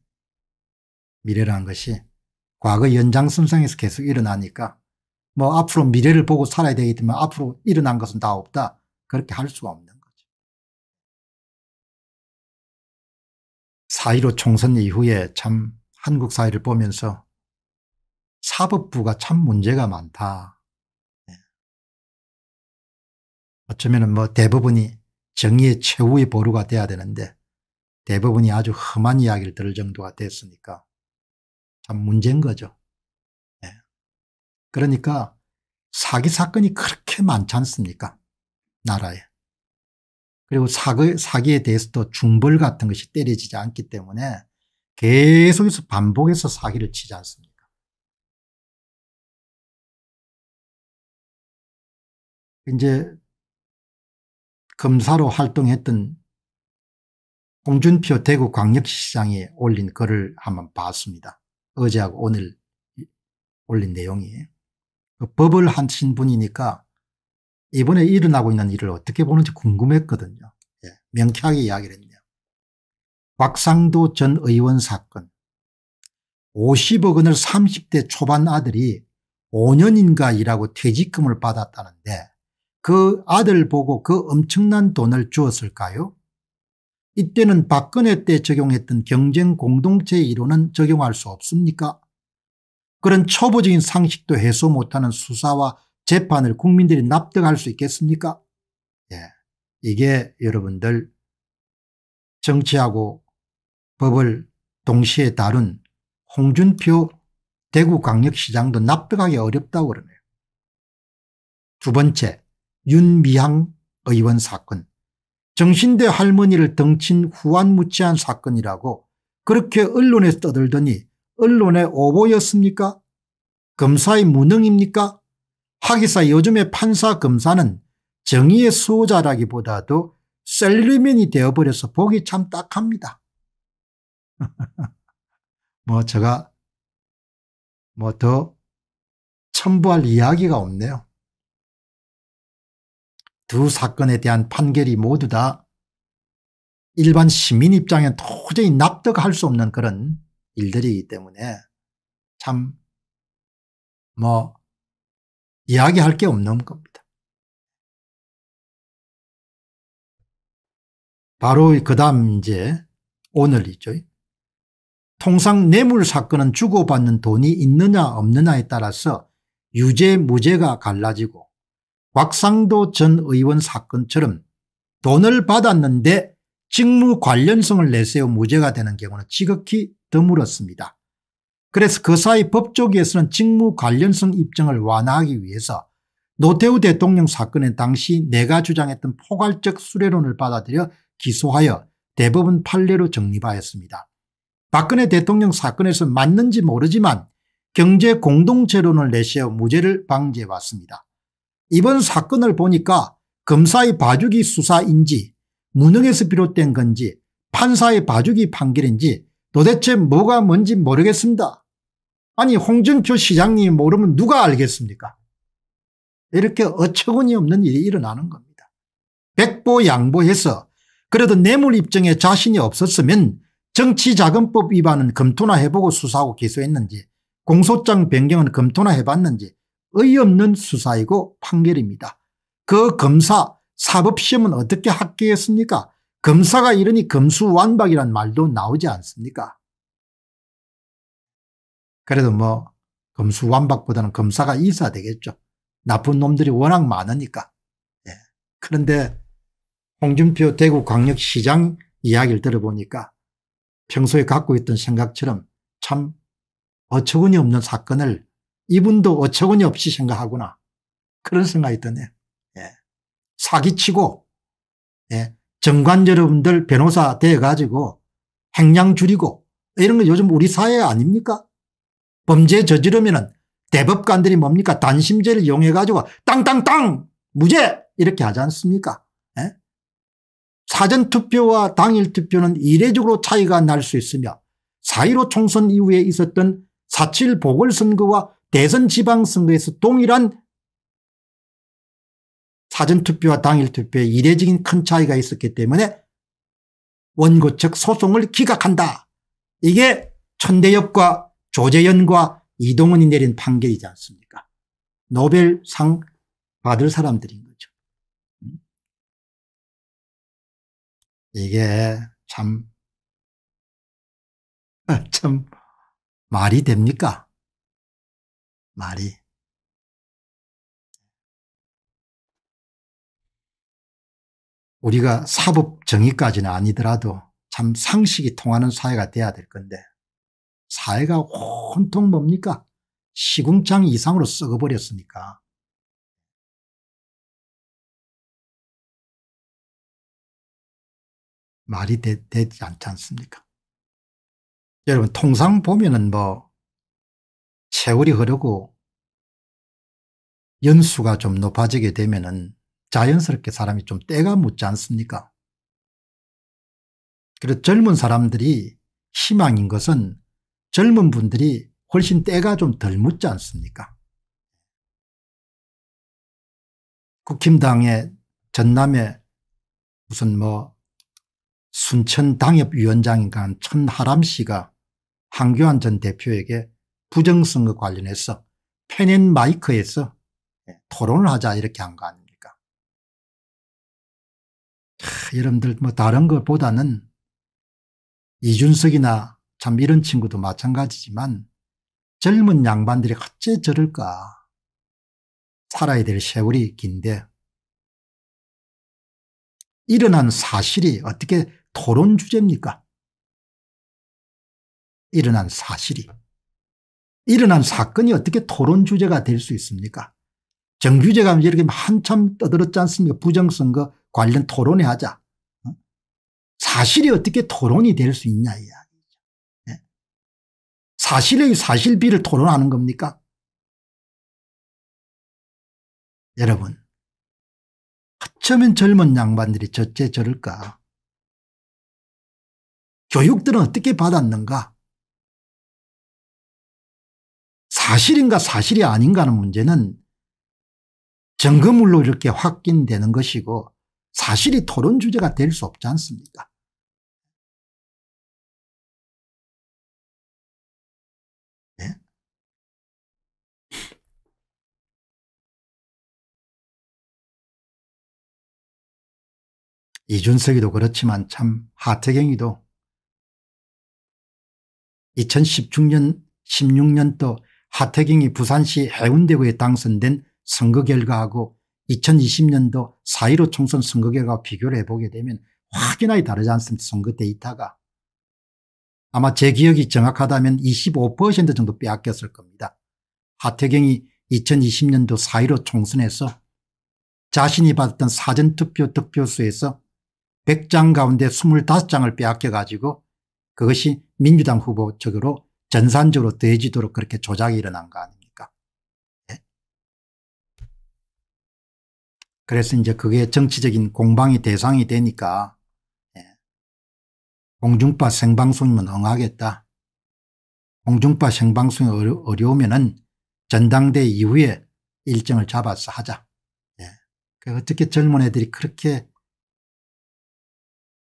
미래라는 것이 과거 연장선상에서 계속 일어나니까 뭐 앞으로 미래를 보고 살아야 되기 때문에 앞으로 일어난 것은 다 없다. 그렇게 할 수가 없는 거죠. 4.15 총선 이후에 참 한국 사회를 보면서 사법부가 참 문제가 많다. 어쩌면 뭐 대부분이 정의의 최후의 보루가 돼야 되는데 대부분이 아주 험한 이야기를 들을 정도가 됐으니까 참 문제인 거죠. 네. 그러니까 사기 사건이 그렇게 많지 않습니까? 나라에. 그리고 사기, 사기에 대해서도 중벌 같은 것이 때려지지 않기 때문에 계속해서 반복해서 사기를 치지 않습니까? 이제 검사로 활동했던 홍준표 대구 광역시장에 올린 글을 한번 봤습니다. 어제하고 오늘 올린 내용이에요. 그 법을 하신 분이니까 이번에 일어나고 있는 일을 어떻게 보는지 궁금했거든요. 예, 명쾌하게 이야기를 했네요. 곽상도 전 의원 사건 50억 원을 30대 초반 아들이 5년인가 일하고 퇴직금을 받았다는데 그 아들 보고 그 엄청난 돈을 주었을까요? 이때는 박근혜 때 적용했던 경쟁 공동체 이론은 적용할 수 없습니까? 그런 초보적인 상식도 해소 못하는 수사와 재판을 국민들이 납득할 수 있겠습니까? 예. 이게 여러분들 정치하고 법을 동시에 다룬 홍준표 대구광역시장도 납득하기 어렵다고 그러네요. 두 번째, 윤미향 의원 사건 정신대 할머니를 등친 후안무치한 사건이라고 그렇게 언론에 떠들더니 언론의 오보였습니까? 검사의 무능입니까? 하기사 요즘의 판사 검사는 정의의 수호자라기보다도 셀리맨이 되어버려서 보기 참 딱합니다. *laughs* 뭐 제가 뭐 더 첨부할 이야기가 없네요. 두 사건에 대한 판결이 모두 다 일반 시민 입장에 도저히 납득할 수 없는 그런 일들이기 때문에 참 뭐 이야기할 게 없는 겁니다. 바로 그 다음 이제 오늘이죠. 통상 뇌물 사건은 주고받는 돈이 있느냐 없느냐에 따라서 유죄 무죄가 갈라지고 곽상도 전 의원 사건처럼 돈을 받았는데 직무 관련성을 내세워 무죄가 되는 경우는 지극히 드물었습니다. 그래서 그 사이 법조계에서는 직무 관련성 입증을 완화하기 위해서 노태우 대통령 사건의 당시 내가 주장했던 포괄적 수례론을 받아들여 기소하여 대법원 판례로 정립하였습니다. 박근혜 대통령 사건에서 맞는지 모르지만 경제 공동체론을 내세워 무죄를 방지해왔습니다. 이번 사건을 보니까 검사의 봐주기 수사인지 무능에서 비롯된 건지 판사의 봐주기 판결인지 도대체 뭐가 뭔지 모르겠습니다. 아니 홍준표 시장님이 모르면 누가 알겠습니까? 이렇게 어처구니 없는 일이 일어나는 겁니다. 백보 양보해서 그래도 뇌물 입증에 자신이 없었으면 정치자금법 위반은 검토나 해보고 수사하고 기소했는지 공소장 변경은 검토나 해봤는지 의이없는 수사이고 판결입니다. 그 검사 사법시험은 어떻게 합격했습니까? 검사가 이러니 검수완박이란 말도 나오지 않습니까? 그래도 뭐 검수완박보다는 검사가 이사 되겠죠. 나쁜 놈들이 워낙 많으니까. 예. 그런데 홍준표 대구광역시장 이야기를 들어보니까 평소에 갖고 있던 생각처럼 참 어처구니없는 사건을 이분도 어처구니 없이 생각하구나. 그런 생각이 드네요. 예. 사기치고, 예. 정관 여러분들 변호사 돼가지고 행량 줄이고 이런 거 요즘 우리 사회 아닙니까? 범죄 저지르면은 대법관들이 뭡니까? 단심제를 이용해가지고 땅땅땅! 무죄! 이렇게 하지 않습니까? 예? 사전투표와 당일투표는 이례적으로 차이가 날 수 있으며 4.15 총선 이후에 있었던 4.7 보궐선거와 대선 지방선거에서 동일한 사전투표와 당일투표에 이례적인 큰 차이가 있었기 때문에 원고 측 소송을 기각한다. 이게 천대엽과 조재현과 이동훈이 내린 판결이지 않습니까 노벨상 받을 사람들인 거죠. 음? 이게 참, *laughs* 참 말이 됩니까 말이 우리가 사법 정의까지는 아니더라도 참 상식이 통하는 사회가 돼야 될 건데 사회가 온통 뭡니까? 시궁창 이상으로 썩어버렸으니까. 말이 되, 지 않지 않습니까? 여러분 통상 보면은 뭐 세월이 흐르고 연수가 좀 높아지게 되면은 자연스럽게 사람이 좀 때가 묻지 않습니까? 그래서 젊은 사람들이 희망인 것은 젊은 분들이 훨씬 때가 좀 덜 묻지 않습니까? 국힘당의 전남에 무슨 뭐 순천 당협위원장인가 한 천하람 씨가 한교안 전 대표에게 부정선거 관련해서 펜앤마이크에서 네. 토론을 하자 이렇게 한 거 아닙니까 하, 여러분들 뭐 다른 것보다는 이준석이나 참 이런 친구도 마찬가지지만 젊은 양반들이 어째 저럴까 살아야 될 세월이 긴데 일어난 사실이 어떻게 토론 주제입니까 일어난 사실이 일어난 사건이 어떻게 토론 주제가 될 수 있습니까? 정규제가 이렇게 한참 떠들었지 않습니까? 부정선거 관련 토론회 하자. 어? 사실이 어떻게 토론이 될 수 있냐 이야기죠. 예. 사실의 사실비를 토론하는 겁니까? 여러분 어쩌면 젊은 양반들이 저째 저럴까? 교육들은 어떻게 받았는가? 사실인가 사실이 아닌가 하는 문제는 점검물로 이렇게 확인되는 것이고 사실이 토론 주제가 될 수 없지 않습니까 네? 이준석이도 그렇지만 참 하태경이도 2016년 16년도 하태경이 부산시 해운대구에 당선된 선거 결과하고 2020년도 4.15 총선 선거 결과 와 비교를 해보게 되면 확연하게 다르지 않습니까 선거 데이터가. 아마 제 기억이 정확하다면 25% 정도 빼앗겼을 겁니다. 하태경이 2020년도 4.15 총선에서 자신이 받았던 사전투표 득표수에서 100장 가운데 25장을 빼앗겨 가지고 그것이 민주당 후보 측으로 전산적으로 돼지도록 그렇게 조작이 일어난 거 아닙니까? 네. 그래서 이제 그게 정치적인 공방의 대상이 되니까 네. 공중파 생방송이면 응하겠다. 공중파 생방송이 어려, 어려우면은 전당대 이후에 일정을 잡아서 하자. 네. 어떻게 젊은 애들이 그렇게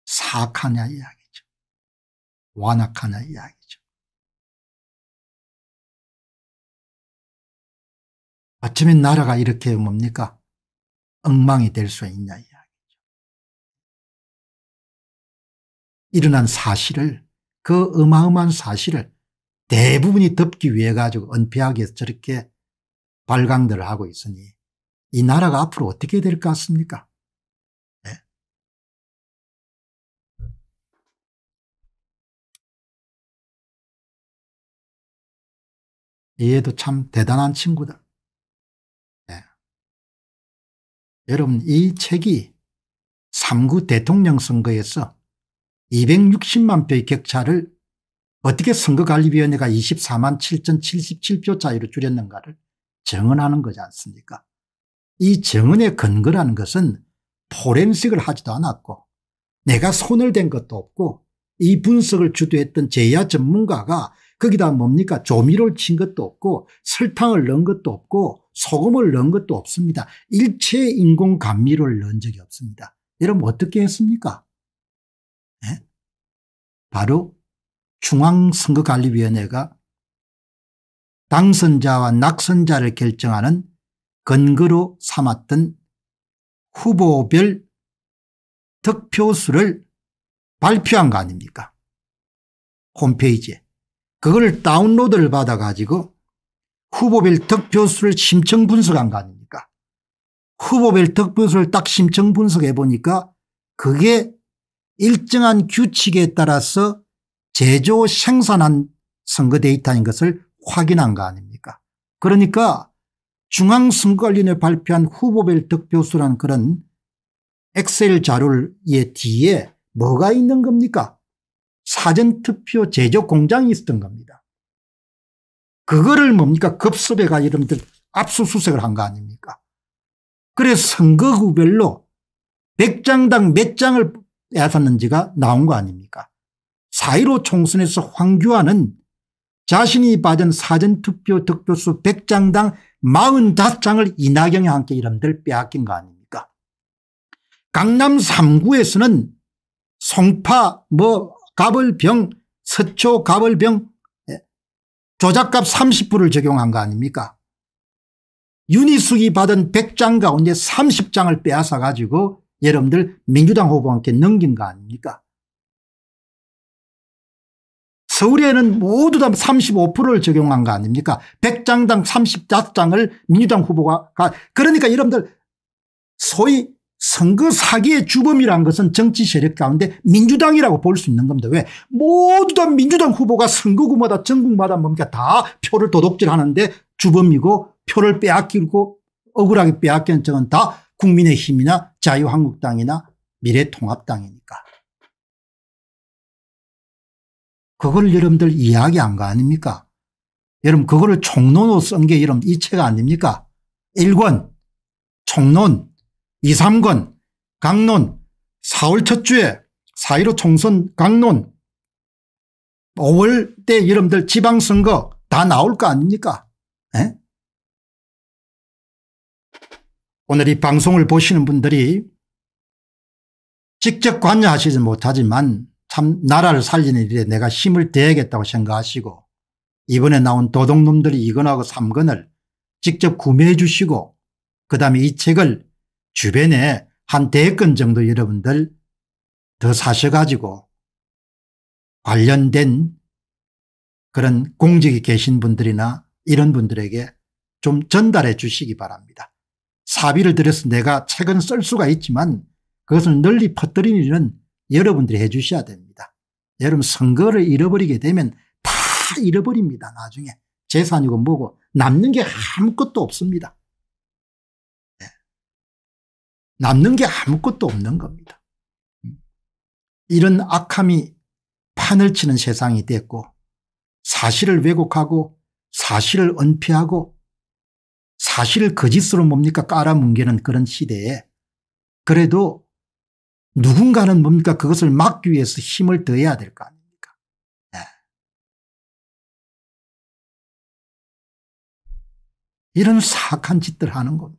사악하냐 이야기죠. 완악하냐 이야기. 어쩌면 나라가 이렇게 뭡니까 엉망이 될 수 있냐 이야기죠. 일어난 사실을 그 어마어마한 사실을 대부분이 덮기 위해 가지고 은폐하기 저렇게 발광들을 하고 있으니 이 나라가 앞으로 어떻게 될 것 같습니까 네. 얘도 참 대단한 친구다. 여러분 이 책이 3구 대통령 선거에서 260만 표의 격차를 어떻게 선거관리위원회가 24만 7,077표 차이로 줄였는가를 증언하는 거지 않습니까 이증언의 근거라는 것은 포렌식을 하지도 않았고 내가 손을 댄 것도 없고 이 분석을 주도했던 제야 전문가가 거기다 뭡니까 조미료를 친 것도 없고 설탕을 넣은 것도 없고 소금을 넣은 것도 없습니다. 일체 인공 감미료를 넣은 적이 없습니다. 여러분 어떻게 했습니까? 네? 바로 중앙선거관리위원회가 당선자와 낙선자를 결정하는 근거로 삼았던 후보별 득표수를 발표한 거 아닙니까? 홈페이지에. 그걸 다운로드를 받아가지고 후보별 득표수를 심층 분석한 거 아닙니까? 후보별 득표수를 딱 심층 분석해 보니까 그게 일정한 규칙에 따라서 제조 생산한 선거 데이터인 것을 확인한 거 아닙니까? 그러니까 중앙선거관리원회 발표한 후보별 득표수란 그런 엑셀 자료의 뒤에 뭐가 있는 겁니까? 사전투표 제조 공장이 있었던 겁니다. 그거를 뭡니까 급습해가 이러분들 압수수색을 한 거 아닙니까 그래서 선거구별로 100장당 몇 장을 빼앗았는지가 나온 거 아닙니까 4.15 총선에서 황교안은 자신이 받은 사전투표 득표수 100장당 45장을 이낙연이 함께 이름들 빼앗긴 거 아닙니까 강남 3구에서는 송파 뭐 가벌병 서초 가벌병 조작값 30%를 적용한 거 아닙니까 윤희숙이 받은 100장 가운데 30장을 빼앗아 가지고 여러분들 민주당 후보한테 넘긴 거 아닙니까 서울에는 모두 다 35%를 적용한 거 아닙니까 100장당 35장을 민주당 후보가 그러니까 여러분들 소위 선거 사기의 주범이란 것은 정치 세력 가운데 민주당이라고 볼 수 있는 겁니다. 왜? 모두 다 민주당 후보가 선거구마다 전국마다 뭡니까 다 표를 도둑질하는데 주범이고 표를 빼앗기고 억울하게 빼앗기는쪽은다 국민의힘이나 자유한국당이나 미래통합당이니까. 그걸 여러분들 이야기한 거 아닙니까? 여러분 그거를 총론으로 쓴 게 여러분 이 책 아닙니까? 1권 총론 2, 3권, 강론, 4월 첫 주에 4.15 총선 강론, 5월 때 여러분들 지방선거 다 나올 거 아닙니까? 에? 오늘 이 방송을 보시는 분들이 직접 관여하시지 못하지만 참 나라를 살리는 일에 내가 힘을 대야겠다고 생각하시고 이번에 나온 도둑놈들이 이건하고 삼건을 직접 구매해 주시고 그 다음에 이 책을 주변에 한 대건 정도 여러분들 더 사셔가지고 관련된 그런 공직이 계신 분들이나 이런 분들에게 좀 전달해 주시기 바랍니다. 사비를 들여서 내가 책은 쓸 수가 있지만 그것을 널리 퍼뜨리는 일은 여러분들이 해 주셔야 됩니다. 여러분 선거를 잃어버리게 되면 다 잃어버립니다. 나중에 재산이고 뭐고 남는 게 아무것도 없습니다. 남는 게 아무것도 없는 겁니다. 이런 악함이 판을 치는 세상이 됐고 사실을 왜곡하고 사실을 은폐하고 사실을 거짓으로 뭡니까 깔아뭉개는 그런 시대에 그래도 누군가는 뭡니까 그것을 막기 위해서 힘을 더해야 될 거 아닙니까 네. 이런 사악한 짓들 하는 겁니다.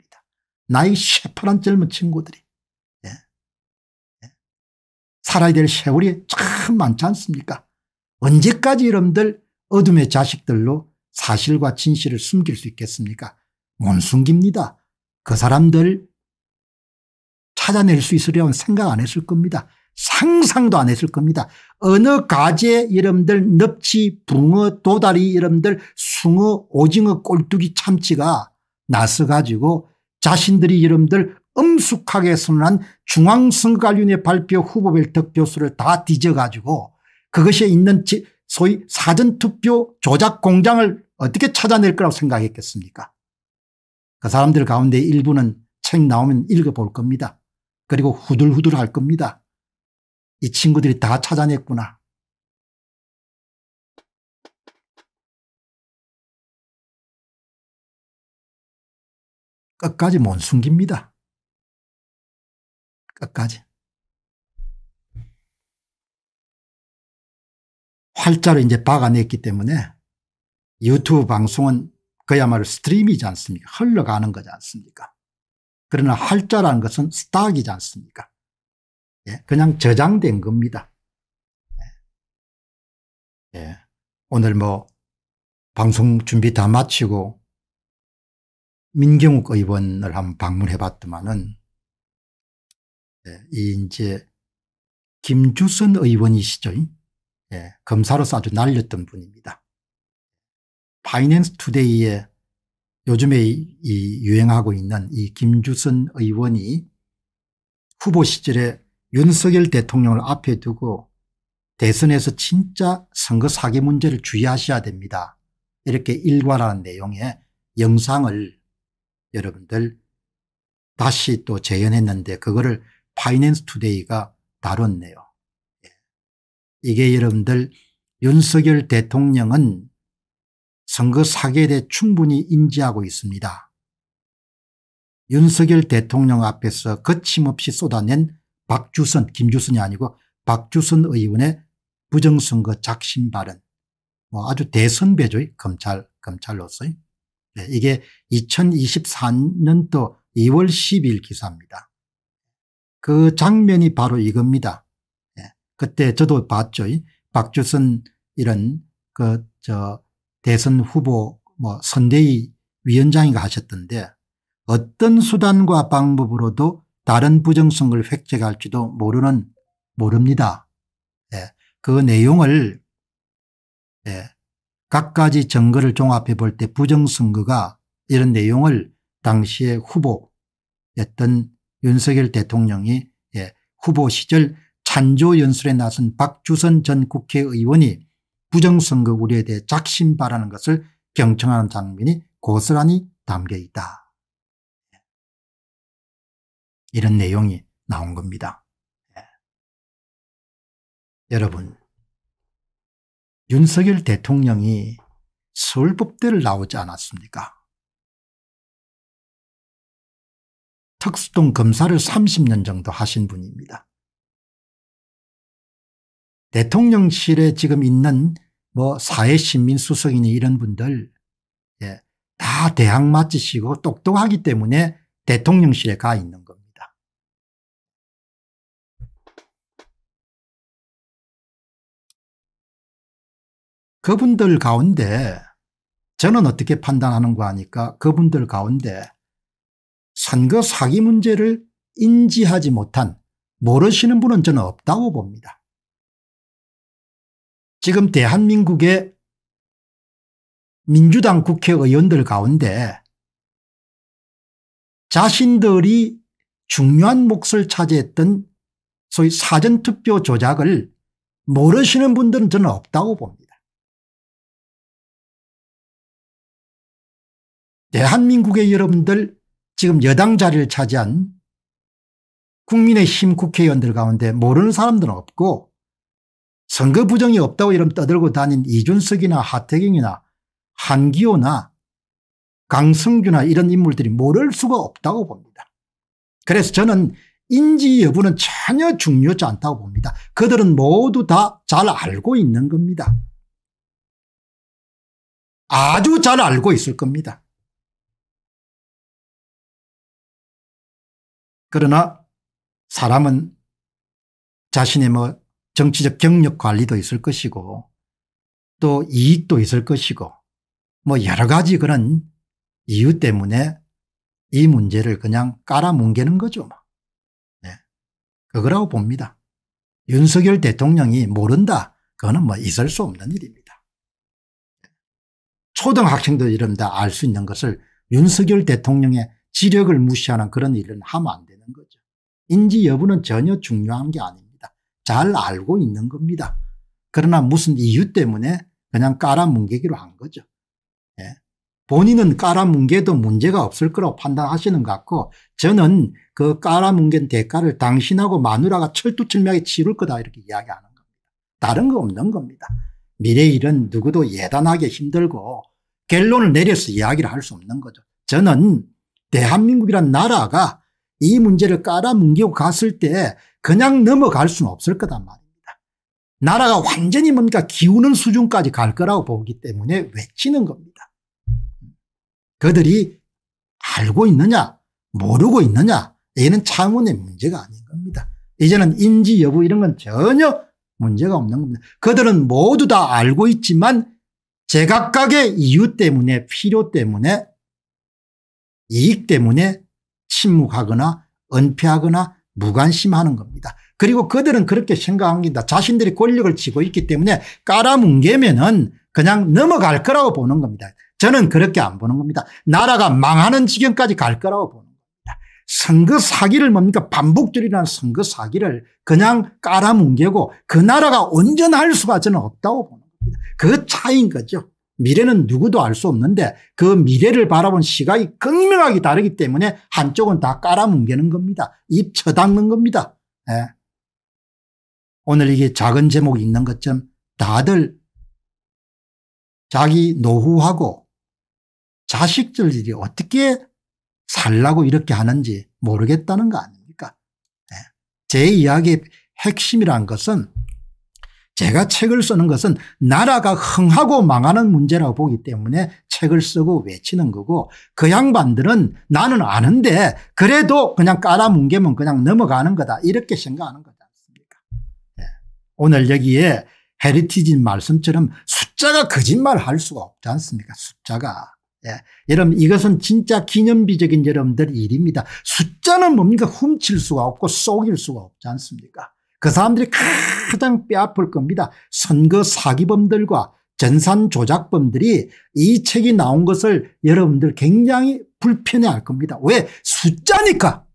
나의 새파란 젊은 친구들이 예. 예. 살아야 될 세월이 참 많지 않습니까 언제까지 이런들 어둠의 자식들로 사실과 진실을 숨길 수 있겠습니까 몸 숨깁니다 그 사람들 찾아낼 수 있으려면 생각 안 했을 겁니다 상상도 안 했을 겁니다 어느 가지의 이름들 넙치 붕어 도다리 이름들 숭어 오징어 꼴뚜기 참치가 나서 가지고 자신들이 이름들 엄숙하게 선언한 중앙선거관리위원 발표 후보별 득표수를 다 뒤져가지고 그것에 있는 소위 사전투표 조작 공장을 어떻게 찾아낼 거라고 생각했겠습니까 그 사람들 가운데 일부는 책 나오면 읽어볼 겁니다. 그리고 후들후들 할 겁니다. 이 친구들이 다 찾아냈구나. 끝까지 못 숨깁니다. 끝까지. 활자로 이제 박아냈기 때문에 유튜브 방송은 그야말로 스트림이지 않습니까 흘러가는 거지 않습니까 그러나 활자라는 것은 스탁이지 않습니까 예, 그냥 저장된 겁니다. 예. 예. 오늘 뭐 방송 준비 다 마치고 민경욱 의원을 한번 방문해 봤더만은 예, 이 이제 김주선 의원이시죠. 예, 검사로서 아주 날렸던 분입니다. 파이낸스 투데이에 요즘에 이 유행하고 있는 이 김주선 의원이 후보 시절에 윤석열 대통령을 앞에 두고 대선에서 진짜 선거 사기 문제를 주의하셔야 됩니다. 이렇게 일관하는 내용의 영상을 여러분들 다시 또 재현했는데 그거를 파이낸스 투데이가 다뤘네요. 예. 이게 여러분들 윤석열 대통령은 선거 사기에 대해 충분히 인지하고 있습니다. 윤석열 대통령 앞에서 거침없이 쏟아낸 박주선 김주선이 아니고 박주선 의원의 부정선거 작심 발언 뭐 아주 대선배죠 검찰 검찰로서의. 네, 이게 2024년도 2월 10일 기사입니다. 그 장면이 바로 이겁니다. 예, 그때 저도 봤죠. 박주선 이런 그 저 대선 후보 뭐 선대위 위원장이가 하셨던데 어떤 수단과 방법으로도 다른 부정성을 획책할지도 모르는 모릅니다. 예. 그 내용을 예. 각가지 증거를 종합해 볼 때 부정선거가 이런 내용을 당시의 후보였던 윤석열 대통령이 예, 후보 시절 찬조 연설에 나선 박주선 전 국회의원이 부정선거 우려에 대해 작심바라는 것을 경청하는 장면이 고스란히 담겨 있다. 이런 내용이 나온 겁니다. 예. 여러분 윤석열 대통령이 서울법대를 나오지 않았습니까 특수동 검사를 30년 정도 하신 분입니다. 대통령실에 지금 있는 뭐 사회신민수석이니 이런 분들 예, 다 대학 맞으시고 똑똑하기 때문에 대통령실에 가 있는 그분들 가운데 저는 어떻게 판단하는가 하니까 그분들 가운데 선거 사기 문제를 인지하지 못한 모르시는 분은 저는 없다고 봅니다. 지금 대한민국의 민주당 국회의원들 가운데 자신들이 중요한 몫을 차지했던 소위 사전투표 조작을 모르시는 분들은 저는 없다고 봅니다. 대한민국의 여러분들 지금 여당 자리를 차지한 국민의힘 국회의원들 가운데 모르는 사람들은 없고 선거 부정이 없다고 이름 떠들고 다닌 이준석이나 하태경이나 한기호나 강성규나 이런 인물들이 모를 수가 없다고 봅니다. 그래서 저는 인지 여부는 전혀 중요하지 않다고 봅니다. 그들은 모두 다 잘 알고 있는 겁니다. 아주 잘 알고 있을 겁니다. 그러나 사람은 자신의 뭐 정치적 경력 관리도 있을 것이고 또 이익도 있을 것이고 뭐 여러 가지 그런 이유 때문에 이 문제를 그냥 깔아뭉개는 거죠. 뭐. 네. 그거라고 봅니다. 윤석열 대통령이 모른다. 그거는 뭐 있을 수 없는 일입니다. 초등학생도 이름 다알 수 있는 것을 윤석열 대통령의 지력을 무시하는 그런 일은 하면 안 인지 여부는 전혀 중요한 게 아닙니다. 잘 알고 있는 겁니다. 그러나 무슨 이유 때문에 그냥 깔아뭉개기로 한 거죠. 예. 본인은 깔아뭉개도 문제가 없을 거라고 판단하시는 것 같고 저는 그 깔아뭉갠 대가를 당신하고 마누라가 철두철미하게 치를 거다 이렇게 이야기하는 겁니다. 다른 거 없는 겁니다. 미래 일은 누구도 예단하기 힘들고 결론을 내려서 이야기를 할 수 없는 거죠. 저는 대한민국이란 나라가 이 문제를 깔아뭉개고 갔을 때 그냥 넘어갈 수는 없을 거단 말입니다. 나라가 완전히 뭔가 기우는 수준까지 갈 거라고 보기 때문에 외치는 겁니다. 그들이 알고 있느냐 모르고 있느냐 얘는 창원의 문제가 아닌 겁니다. 이제는 인지 여부 이런 건 전혀 문제가 없는 겁니다. 그들은 모두 다 알고 있지만 제각각의 이유 때문에 필요 때문에 이익 때문에 침묵하거나 은폐하거나 무관심하는 겁니다. 그리고 그들은 그렇게 생각합니다. 자신들이 권력을 쥐고 있기 때문에 깔아뭉개면은 그냥 넘어갈 거라고 보는 겁니다. 저는 그렇게 안 보는 겁니다. 나라가 망하는 지경까지 갈 거라고 보는 겁니다. 선거 사기를 뭡니까 반복적이라는 선거 사기를 그냥 깔아뭉개고 그 나라가 온전할 수가 저는 없다고 보는 겁니다. 그 차이인 거죠. 미래는 누구도 알 수 없는데 그 미래를 바라본 시각이 극명하게 다르기 때문에 한쪽은 다 깔아뭉개는 겁니다. 입 쳐닦는 겁니다. 예. 오늘 이게 작은 제목 있는 것처럼 다들 자기 노후하고 자식들이 어떻게 살라고 이렇게 하는지 모르겠다는 거 아닙니까 예. 제 이야기의 핵심이란 것은 제가 책을 쓰는 것은 나라가 흥하고 망하는 문제라고 보기 때문에 책을 쓰고 외치는 거고 그 양반들은 나는 아는데 그래도 그냥 깔아뭉개면 그냥 넘어가는 거다 이렇게 생각하는 거지 않습니까 네. 오늘 여기에 헤리티진 말씀처럼 숫자가 거짓말할 수가 없지 않습니까 숫자가 예. 여러분 이것은 진짜 기념비적인 여러분들 일입니다 숫자는 뭡니까 훔칠 수가 없고 속일 수가 없지 않습니까 그 사람들이 가장 뼈아플 겁니다. 선거 사기범들과 전산 조작범들이 이 책이 나온 것을 여러분들 굉장히 불편해할 겁니다. 왜? 숫자니까.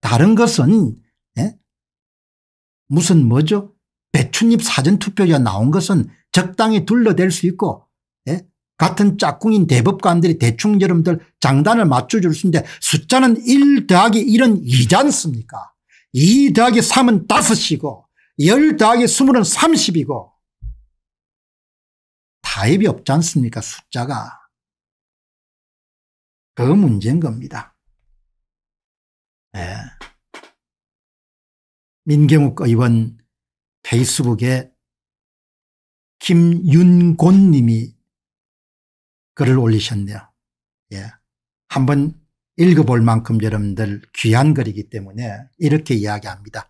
다른 것은 예? 무슨 뭐죠? 배춧잎 사전투표가 나온 것은 적당히 둘러댈 수 있고 예? 같은 짝꿍인 대법관들이 대충 여러분들 장단을 맞춰줄 수 있는데 숫자는 1 더하기 1은 2지 않습니까? 2 더하기 3은 5이고 10 더하기 20은 30이고 타입이 없지 않습니까 숫자가. 그 문제인 겁니다. 네. 민경욱 의원 페이스북에 김윤곤 님이 글을 올리셨네요. 예. 한번 읽어볼 만큼 여러분들 귀한 글이기 때문에 이렇게 이야기합니다.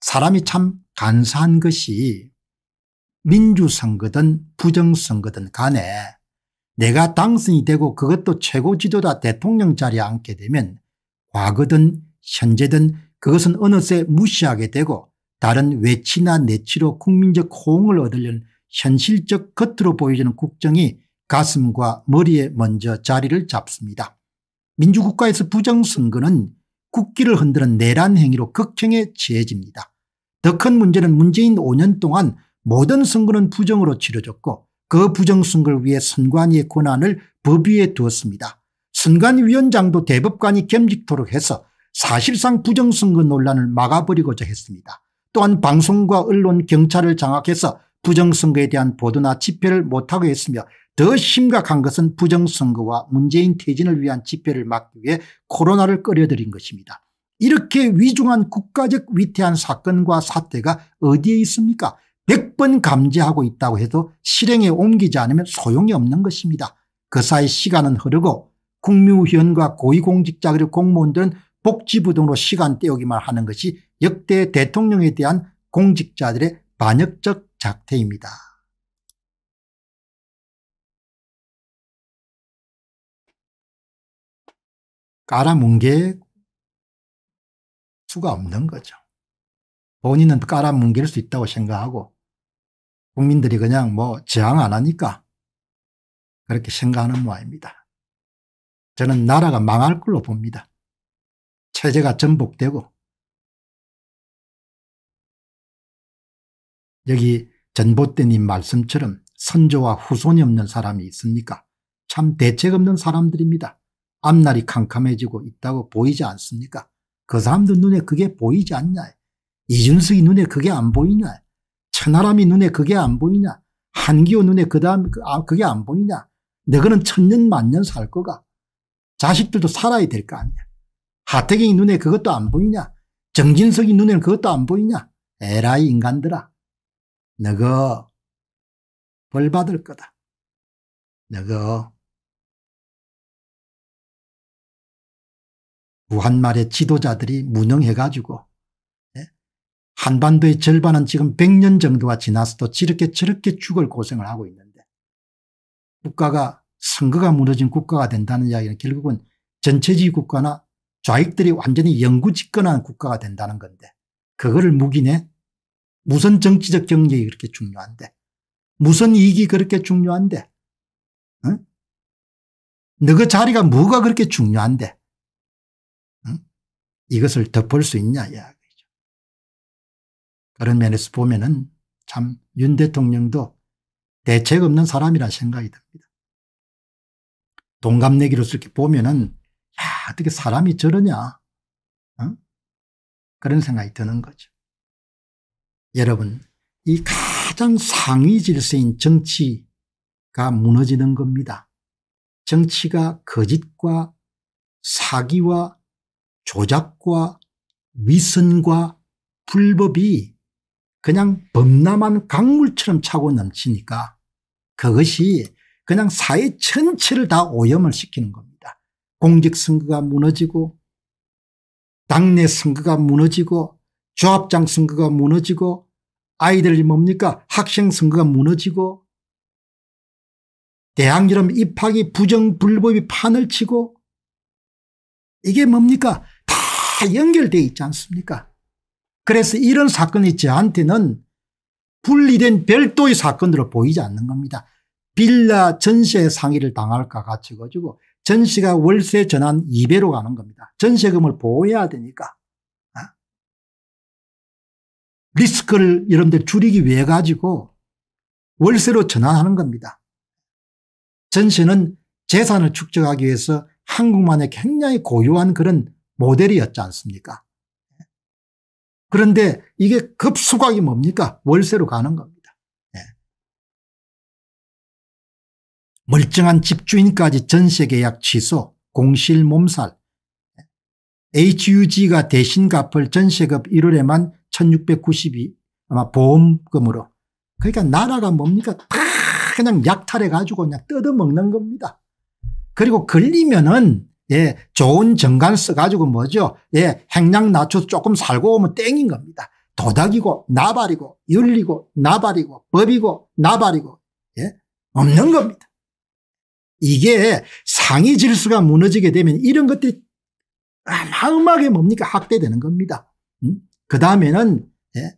사람이 참 간사한 것이 민주선거든 부정선거든 간에 내가 당선이 되고 그것도 최고 지도자 대통령 자리에 앉게 되면 과거든 현재든 그것은 어느새 무시하게 되고 다른 외치나 내치로 국민적 호응을 얻으려는 현실적 겉으로 보여지는 국정이 가슴과 머리에 먼저 자리를 잡습니다. 민주국가에서 부정선거는 국기를 흔드는 내란 행위로 극형에 처해집니다. 더 큰 문제는 문재인 5년 동안 모든 선거는 부정으로 치러졌고 그 부정선거를 위해 선관위의 권한을 법위에 두었습니다. 선관위원장도 대법관이 겸직토록 해서 사실상 부정선거 논란을 막아버리고자 했습니다. 또한 방송과 언론 경찰을 장악해서 부정선거에 대한 보도나 집회를 못하게 했으며 더 심각한 것은 부정선거와 문재인 퇴진을 위한 집회를 막기 위해 코로나를 끌어들인 것입니다. 이렇게 위중한 국가적 위태한 사건과 사태가 어디에 있습니까 100번 감지하고 있다고 해도 실행에 옮기지 않으면 소용이 없는 것입니다. 그 사이 시간은 흐르고 국무위원과 고위공직자 그리고 공무원들은 복지부 등으로 시간 때우기만 하는 것이 역대 대통령에 대한 공직자들의 반역적 작태입니다. 깔아뭉게 수가 없는 거죠. 본인은 깔아뭉갤 수 있다고 생각하고 국민들이 그냥 뭐 저항 안 하니까 그렇게 생각하는 모양입니다. 저는 나라가 망할 걸로 봅니다. 체제가 전복되고 여기 전봇대님 말씀처럼 선조와 후손이 없는 사람이 있습니까? 참 대책 없는 사람들입니다. 앞날이 캄캄해지고 있다고 보이지 않습니까? 그 사람들 눈에 그게 보이지 않냐? 이준석이 눈에 그게 안 보이냐? 천하람이 눈에 그게 안 보이냐? 한기호 눈에 그다음 그, 아, 그게 안 보이냐? 너그는 천년 만년 살 거가. 자식들도 살아야 될 거 아니야. 하태경이 눈에 그것도 안 보이냐? 정진석이 눈에 그것도 안 보이냐? 에라이 인간들아. 너거 벌 받을 거다. 너거 무한말의 지도자들이 무능해 가지고 예? 한반도의 절반은 지금 100년 정도가 지나서도 저렇게 저렇게 죽을 고생을 하고 있는데 국가가 선거가 무너진 국가가 된다는 이야기는 결국은 전체주의 국가나 좌익들이 완전히 영구 집권한 국가가 된다는 건데 그거를 묵인네 무슨 정치적 경쟁이 그렇게 중요한데 무슨 이익이 그렇게 중요한데 응? 너 그 자리가 뭐가 그렇게 중요한데 이것을 덮을 수 있냐 이야기죠. 그런 면에서 보면은 참 윤 대통령도 대책 없는 사람이라 생각이 듭니다. 동갑내기로 이렇게 보면은 어떻게 사람이 저러냐 어? 그런 생각이 드는 거죠. 여러분 이 가장 상위 질서인 정치가 무너지는 겁니다. 정치가 거짓과 사기와 조작과 위선과 불법이 그냥 범람한 강물처럼 차고 넘치니까 그것이 그냥 사회 전체를 다 오염을 시키는 겁니다. 공직선거가 무너지고 당내 선거가 무너지고 조합장 선거가 무너지고 아이들이 뭡니까 학생 선거가 무너지고 대학처럼 입학이 부정불법이 판을 치고 이게 뭡니까 연결되어 있지 않습니까? 그래서 이런 사건이 저한테는 분리된 별도의 사건으로 보이지 않는 겁니다. 빌라 전세 상의를 당할까 같이가지고 전시가 월세 전환 2배로 가는 겁니다. 전세금을 보호해야 되니까. 아? 리스크를 여러분들 줄이기 위해 가지고 월세로 전환하는 겁니다. 전세는 재산을 축적하기 위해서 한국만의 굉장히 고유한 그런 모델이었지 않습니까? 그런데 이게 급수각이 뭡니까? 월세로 가는 겁니다. 네. 멀쩡한 집주인까지 전세계약 취소, 공실 몸살, 예. HUG가 대신 갚을 전세급 1월에만 1692 아마 보험금으로 그러니까 나라가 뭡니까 다 그냥 약탈해 가지고 그냥 뜯어먹는 겁니다. 그리고 걸리면은 예, 좋은 정간 써가지고 뭐죠? 예, 행량 낮춰 조금 살고 오면 땡인 겁니다. 도닥이고 나발이고 윤리고 나발이고 법이고 나발이고 예, 없는 겁니다. 이게 상위 질서가 무너지게 되면 이런 것들이 아, 마음하게 뭡니까 학대되는 겁니다. 음? 그 다음에는 예,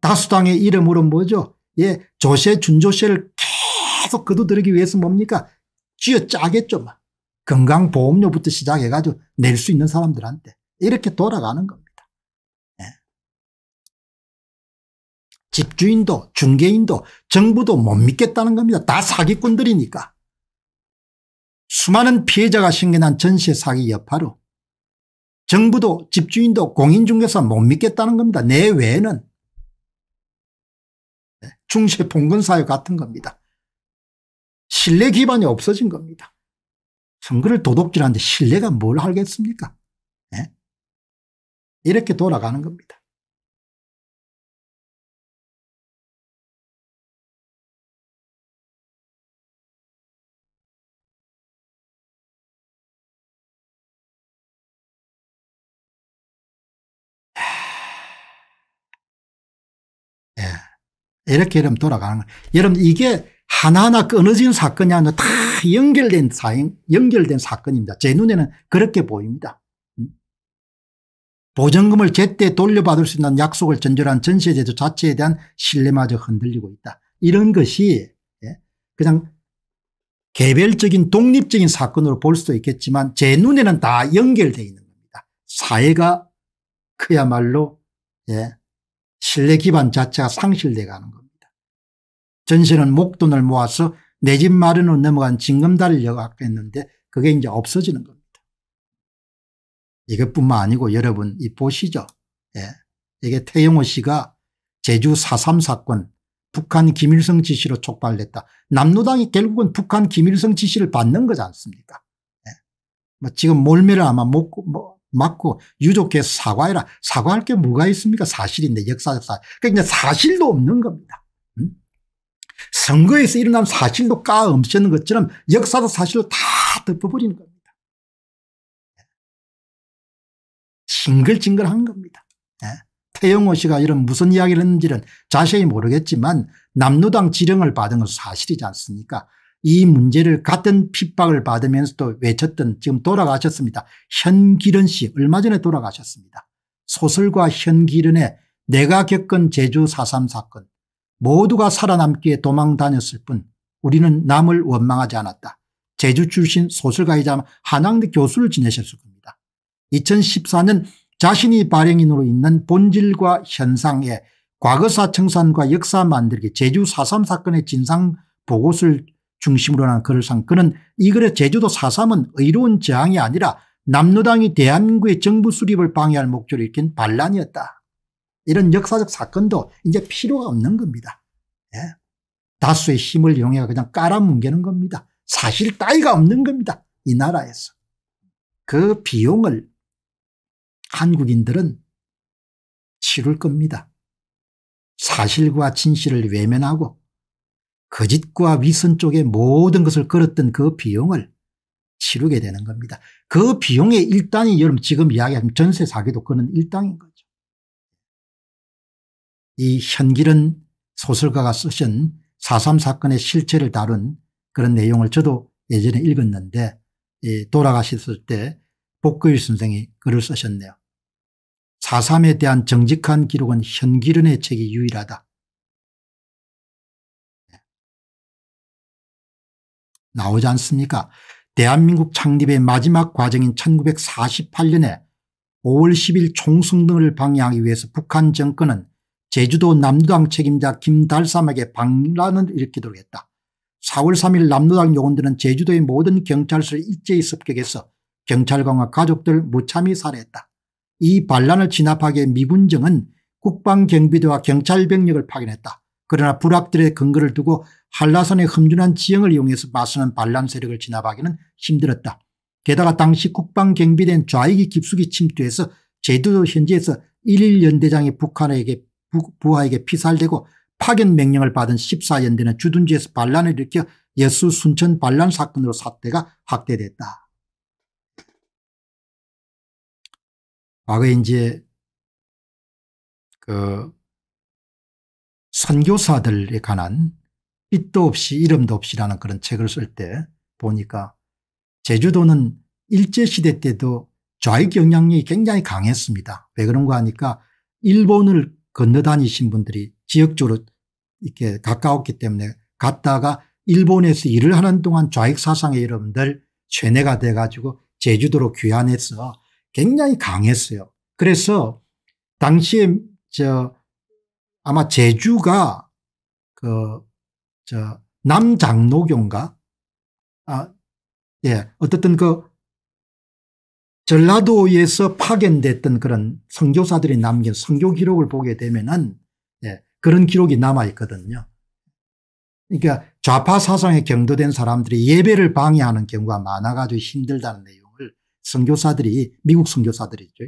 다수당의 이름으로 뭐죠? 예, 조세 준조세를 계속 거두들이기 위해서 뭡니까 쥐어짜겠죠. 막. 건강보험료부터 시작해가지고 낼 수 있는 사람들한테 이렇게 돌아가는 겁니다. 네. 집주인도 중개인도 정부도 못 믿겠다는 겁니다. 다 사기꾼들이니까. 수많은 피해자가 생겨난 전세 사기 여파로 정부도 집주인도 공인중개사 못 믿겠다는 겁니다. 내외에는 예. 중세 봉건사회 같은 겁니다. 신뢰 기반이 없어진 겁니다. 선거를 도둑질하는데 신뢰가 뭘 하겠습니까? 네? 예? 이렇게 돌아가는 겁니다. 예. 이렇게 이러면 돌아가는 거예요. 여러분 이게 하나하나 끊어진 사건이 아니라 다 연결된 사행, 연결된 사건입니다. 제 눈에는 그렇게 보입니다. 음. 보증금을 제때 돌려받을 수 있는 약속을 전제한 전세제도 자체에 대한 신뢰마저 흔들리고 있다. 이런 것이 예, 그냥 개별적인 독립적인 사건으로 볼 수도 있겠지만 제 눈에는 다 연결되어 있는 겁니다. 사회가 그야말로 예, 신뢰 기반 자체가 상실되어 가는 겁니다. 전세는 목돈을 모아서 내 집 마련으로 넘어간 징검다리를 여각했는데 그게 이제 없어지는 겁니다. 이것뿐만 아니고 여러분 이 보시죠. 예. 이게 태영호 씨가 제주 4.3 사건 북한 김일성 지시로 촉발됐다. 남노당이 결국은 북한 김일성 지시를 받는 거지 않습니까 예. 뭐 지금 몰매를 아마 먹고 뭐 맞고 유족께 사과해라. 사과할 게 뭐가 있습니까? 사실인데 역사사. 그러니까 사실도 없는 겁니다. 음? 선거에서 일어난 사실도 까 없애는 것처럼 역사도 사실을 다 덮어버리는 겁니다. 징글징글한 겁니다. 예. 태영호 씨가 이런 무슨 이야기를 했는지는 자세히 모르겠지만 남노당 지령을 받은 건 사실이지 않습니까 이 문제를 같은 핍박을 받으면서도 외쳤던 지금 돌아가셨습니다. 현기른씨 얼마 전에 돌아가셨습니다. 소설과 현기른의 내가 겪은 제주 4.3 사건 모두가 살아남기에 도망 다녔을 뿐 우리는 남을 원망하지 않았다. 제주 출신 소설가이자 한양대 교수를 지내셨을 겁니다. 2014년 자신이 발행인으로 있는 본질과 현상에 과거사 청산과 역사 만들기 제주 4.3 사건의 진상 보고서를 중심으로 한 글을 산 그는 이 글에 제주도 4.3은 의로운 저항이 아니라 남노당이 대한민국의 정부 수립을 방해할 목적으로 일으킨 반란이었다. 이런 역사적 사건도 이제 필요가 없는 겁니다. 예? 다수의 힘을 이용해 그냥 깔아뭉개는 겁니다. 사실 따위가 없는 겁니다. 이 나라에서. 그 비용을 한국인들은 치를 겁니다. 사실과 진실을 외면하고 거짓과 위선 쪽에 모든 것을 걸었던 그 비용을 치르게 되는 겁니다. 그 비용의 일당이 여러분 지금 이야기하면 전세 사기도 그는 일당인 거죠. 이 현길은 소설가가 쓰신 4.3 사건의 실체를 다룬 그런 내용을 저도 예전에 읽었는데 돌아가셨을 때 복구일 선생이 글을 쓰셨네요. 4.3에 대한 정직한 기록은 현기른의 책이 유일하다. 나오지 않습니까? 대한민국 창립의 마지막 과정인 1948년에 5월 10일 총승등을 방해하기 위해서 북한 정권은 제주도 남도당 책임자 김달삼에게 반란을 일으키도록 했다. 4월 3일 남도당 요원들은 제주도의 모든 경찰서를 일제히 습격해서 경찰관과 가족들 무참히 살해했다. 이 반란을 진압하기에 미군정은 국방경비대와 경찰병력을 파견했다. 그러나 불합들의 근거를 두고 한라산의 흠준한 지형을 이용해서 맞서는 반란 세력을 진압하기는 힘들었다. 게다가 당시 국방경비대는 좌익이 깊숙이 침투해서 제주도 현지에서 1일 연대장이 북한에게 부하에게 피살되고 파견 명령을 받은 14연대는 주둔지에서 반란을 일으켜 예수 순천 반란 사건으로 사태가 확대됐다. 과거에 이제 그 선교사들에 관한 빛도 없이 이름도 없이라는 그런 책을 쓸 때 보니까 제주도는 일제시대 때도 좌익 영향력이 굉장히 강했습니다. 왜 그런가 하니까 일본을 건너 다니신 분들이 지역적으로 이렇게 가까웠기 때문에 갔다가 일본에서 일을 하는 동안 좌익사상의 여러분들 쇠뇌가 돼가지고 제주도로 귀환해서 굉장히 강했어요. 그래서 당시에 저 아마 제주가 그저 남장로교인가 아예 어떻든 그 전라도에서 파견됐던 그런 선교사들이 남긴 선교 기록을 보게 되면은 예, 그런 기록이 남아 있거든요. 그러니까 좌파 사상에 경도된 사람들이 예배를 방해하는 경우가 많아가지고 힘들다는 내용을 선교사들이 미국 선교사들이죠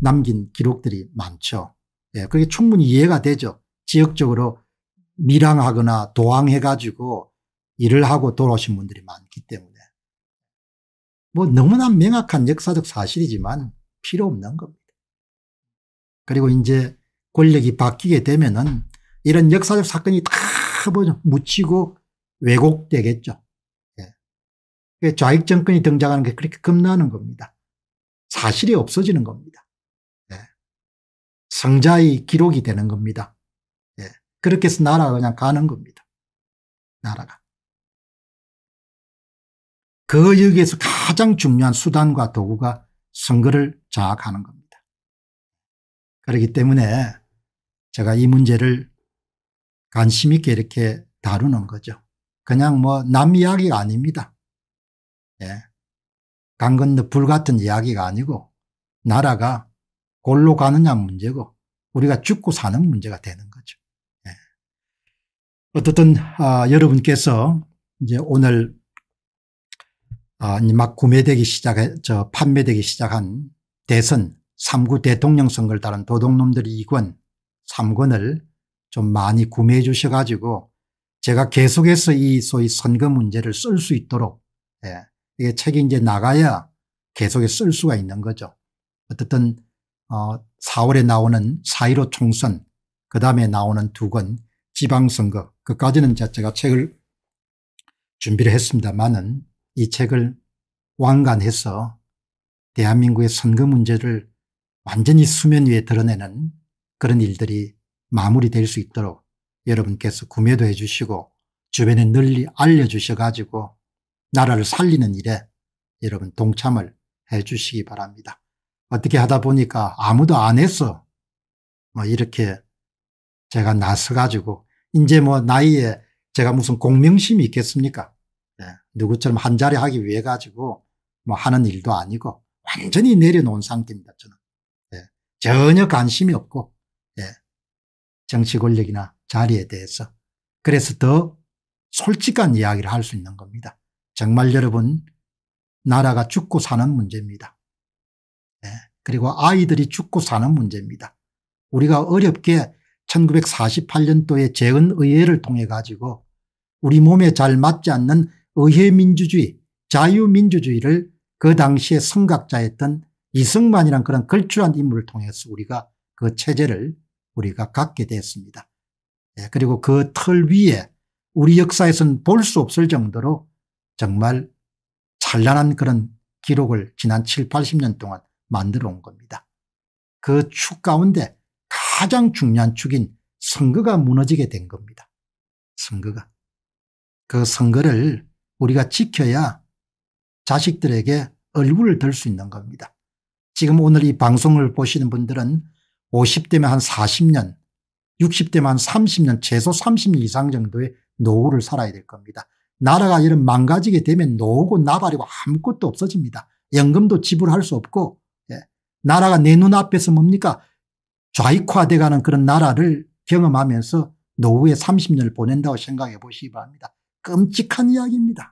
남긴 기록들이 많죠. 예, 그게 충분히 이해가 되죠. 지역적으로 밀항하거나 도항해가지고 일을 하고 돌아오신 분들이 많기 때문에. 뭐 너무나 명확한 역사적 사실이지만 필요 없는 겁니다. 그리고 이제 권력이 바뀌게 되면은 이런 역사적 사건이 다 뭐 묻히고 왜곡되겠죠. 예. 그 좌익 정권이 등장하는 게 그렇게 겁나는 겁니다. 사실이 없어지는 겁니다. 예. 성자의 기록이 되는 겁니다. 예. 그렇게 해서 나라가 그냥 가는 겁니다. 나라가. 그 여기에서 가장 중요한 수단과 도구가 선거를 장악하는 겁니다. 그렇기 때문에 제가 이 문제를 관심 있게 이렇게 다루는 거죠. 그냥 뭐 남 이야기가 아닙니다. 예. 강 건너 불 같은 이야기가 아니고 나라가 골로 가느냐 문제고 우리가 죽고 사는 문제가 되는 거죠. 예. 어떻든 아, 여러분께서 이제 오늘 아니 어, 막 구매되기 시작해 저 판매되기 시작한 대선 3구 대통령 선거를 다룬 도둑놈들이 2권 3권을 좀 많이 구매해 주셔 가지고 제가 계속해서 이 소위 선거 문제를 쓸 수 있도록 예. 이게 책이 이제 나가야 계속해 쓸 수가 있는 거죠. 어쨌든 어 4월에 나오는 4.15 총선 그다음에 나오는 두 권 지방선거 그까지는 제가 책을 준비를 했습니다만은 이 책을 완간해서 대한민국의 선거 문제를 완전히 네. 수면 위에 드러내는 그런 일들이 마무리될 수 있도록 여러분께서 구매도 해 주시고 주변에 널리 알려주셔 가지고 나라를 살리는 일에 여러분 동참을 해 주시기 바랍니다. 어떻게 하다 보니까 아무도 안 했어. 뭐 이렇게 제가 나서 가지고 이제 뭐 나이에 제가 무슨 공명심이 있겠습니까 누구처럼 한자리 하기 위해 가지고 뭐 하는 일도 아니고 완전히 내려놓은 상태입니다. 저는 예. 전혀 관심이 없고 예. 정치 권력이나 자리에 대해서 그래서 더 솔직한 이야기를 할 수 있는 겁니다. 정말 여러분 나라가 죽고 사는 문제입니다. 예. 그리고 아이들이 죽고 사는 문제입니다. 우리가 어렵게 1948년도에 재은의회를 통해 가지고 우리 몸에 잘 맞지 않는 의회민주주의 자유민주주의를 그 당시에 성각자였던 이승만이란 그런 걸출한 인물을 통해서 우리가 그 체제를 우리가 갖게 되었습니다 예, 그리고 그 털 위에 우리 역사에서는 볼 수 없을 정도로 정말 찬란한 그런 기록을 지난 7, 80년 동안 만들어 온 겁니다. 그 축 가운데 가장 중요한 축인 선거가 무너지게 된 겁니다. 선거가. 그 선거를 우리가 지켜야 자식들에게 얼굴을 들 수 있는 겁니다. 지금 오늘 이 방송을 보시는 분들은 50대면 한 40년 60대면 한 30년 최소 30년 이상 정도의 노후를 살아야 될 겁니다. 나라가 이런 망가지게 되면 노후고 나발이고 아무것도 없어집니다. 연금도 지불할 수 없고 예. 나라가 내 눈앞에서 뭡니까 좌익화돼가는 그런 나라를 경험하면서 노후에 30년을 보낸다고 생각해 보시기 바랍니다. 끔찍한 이야기입니다.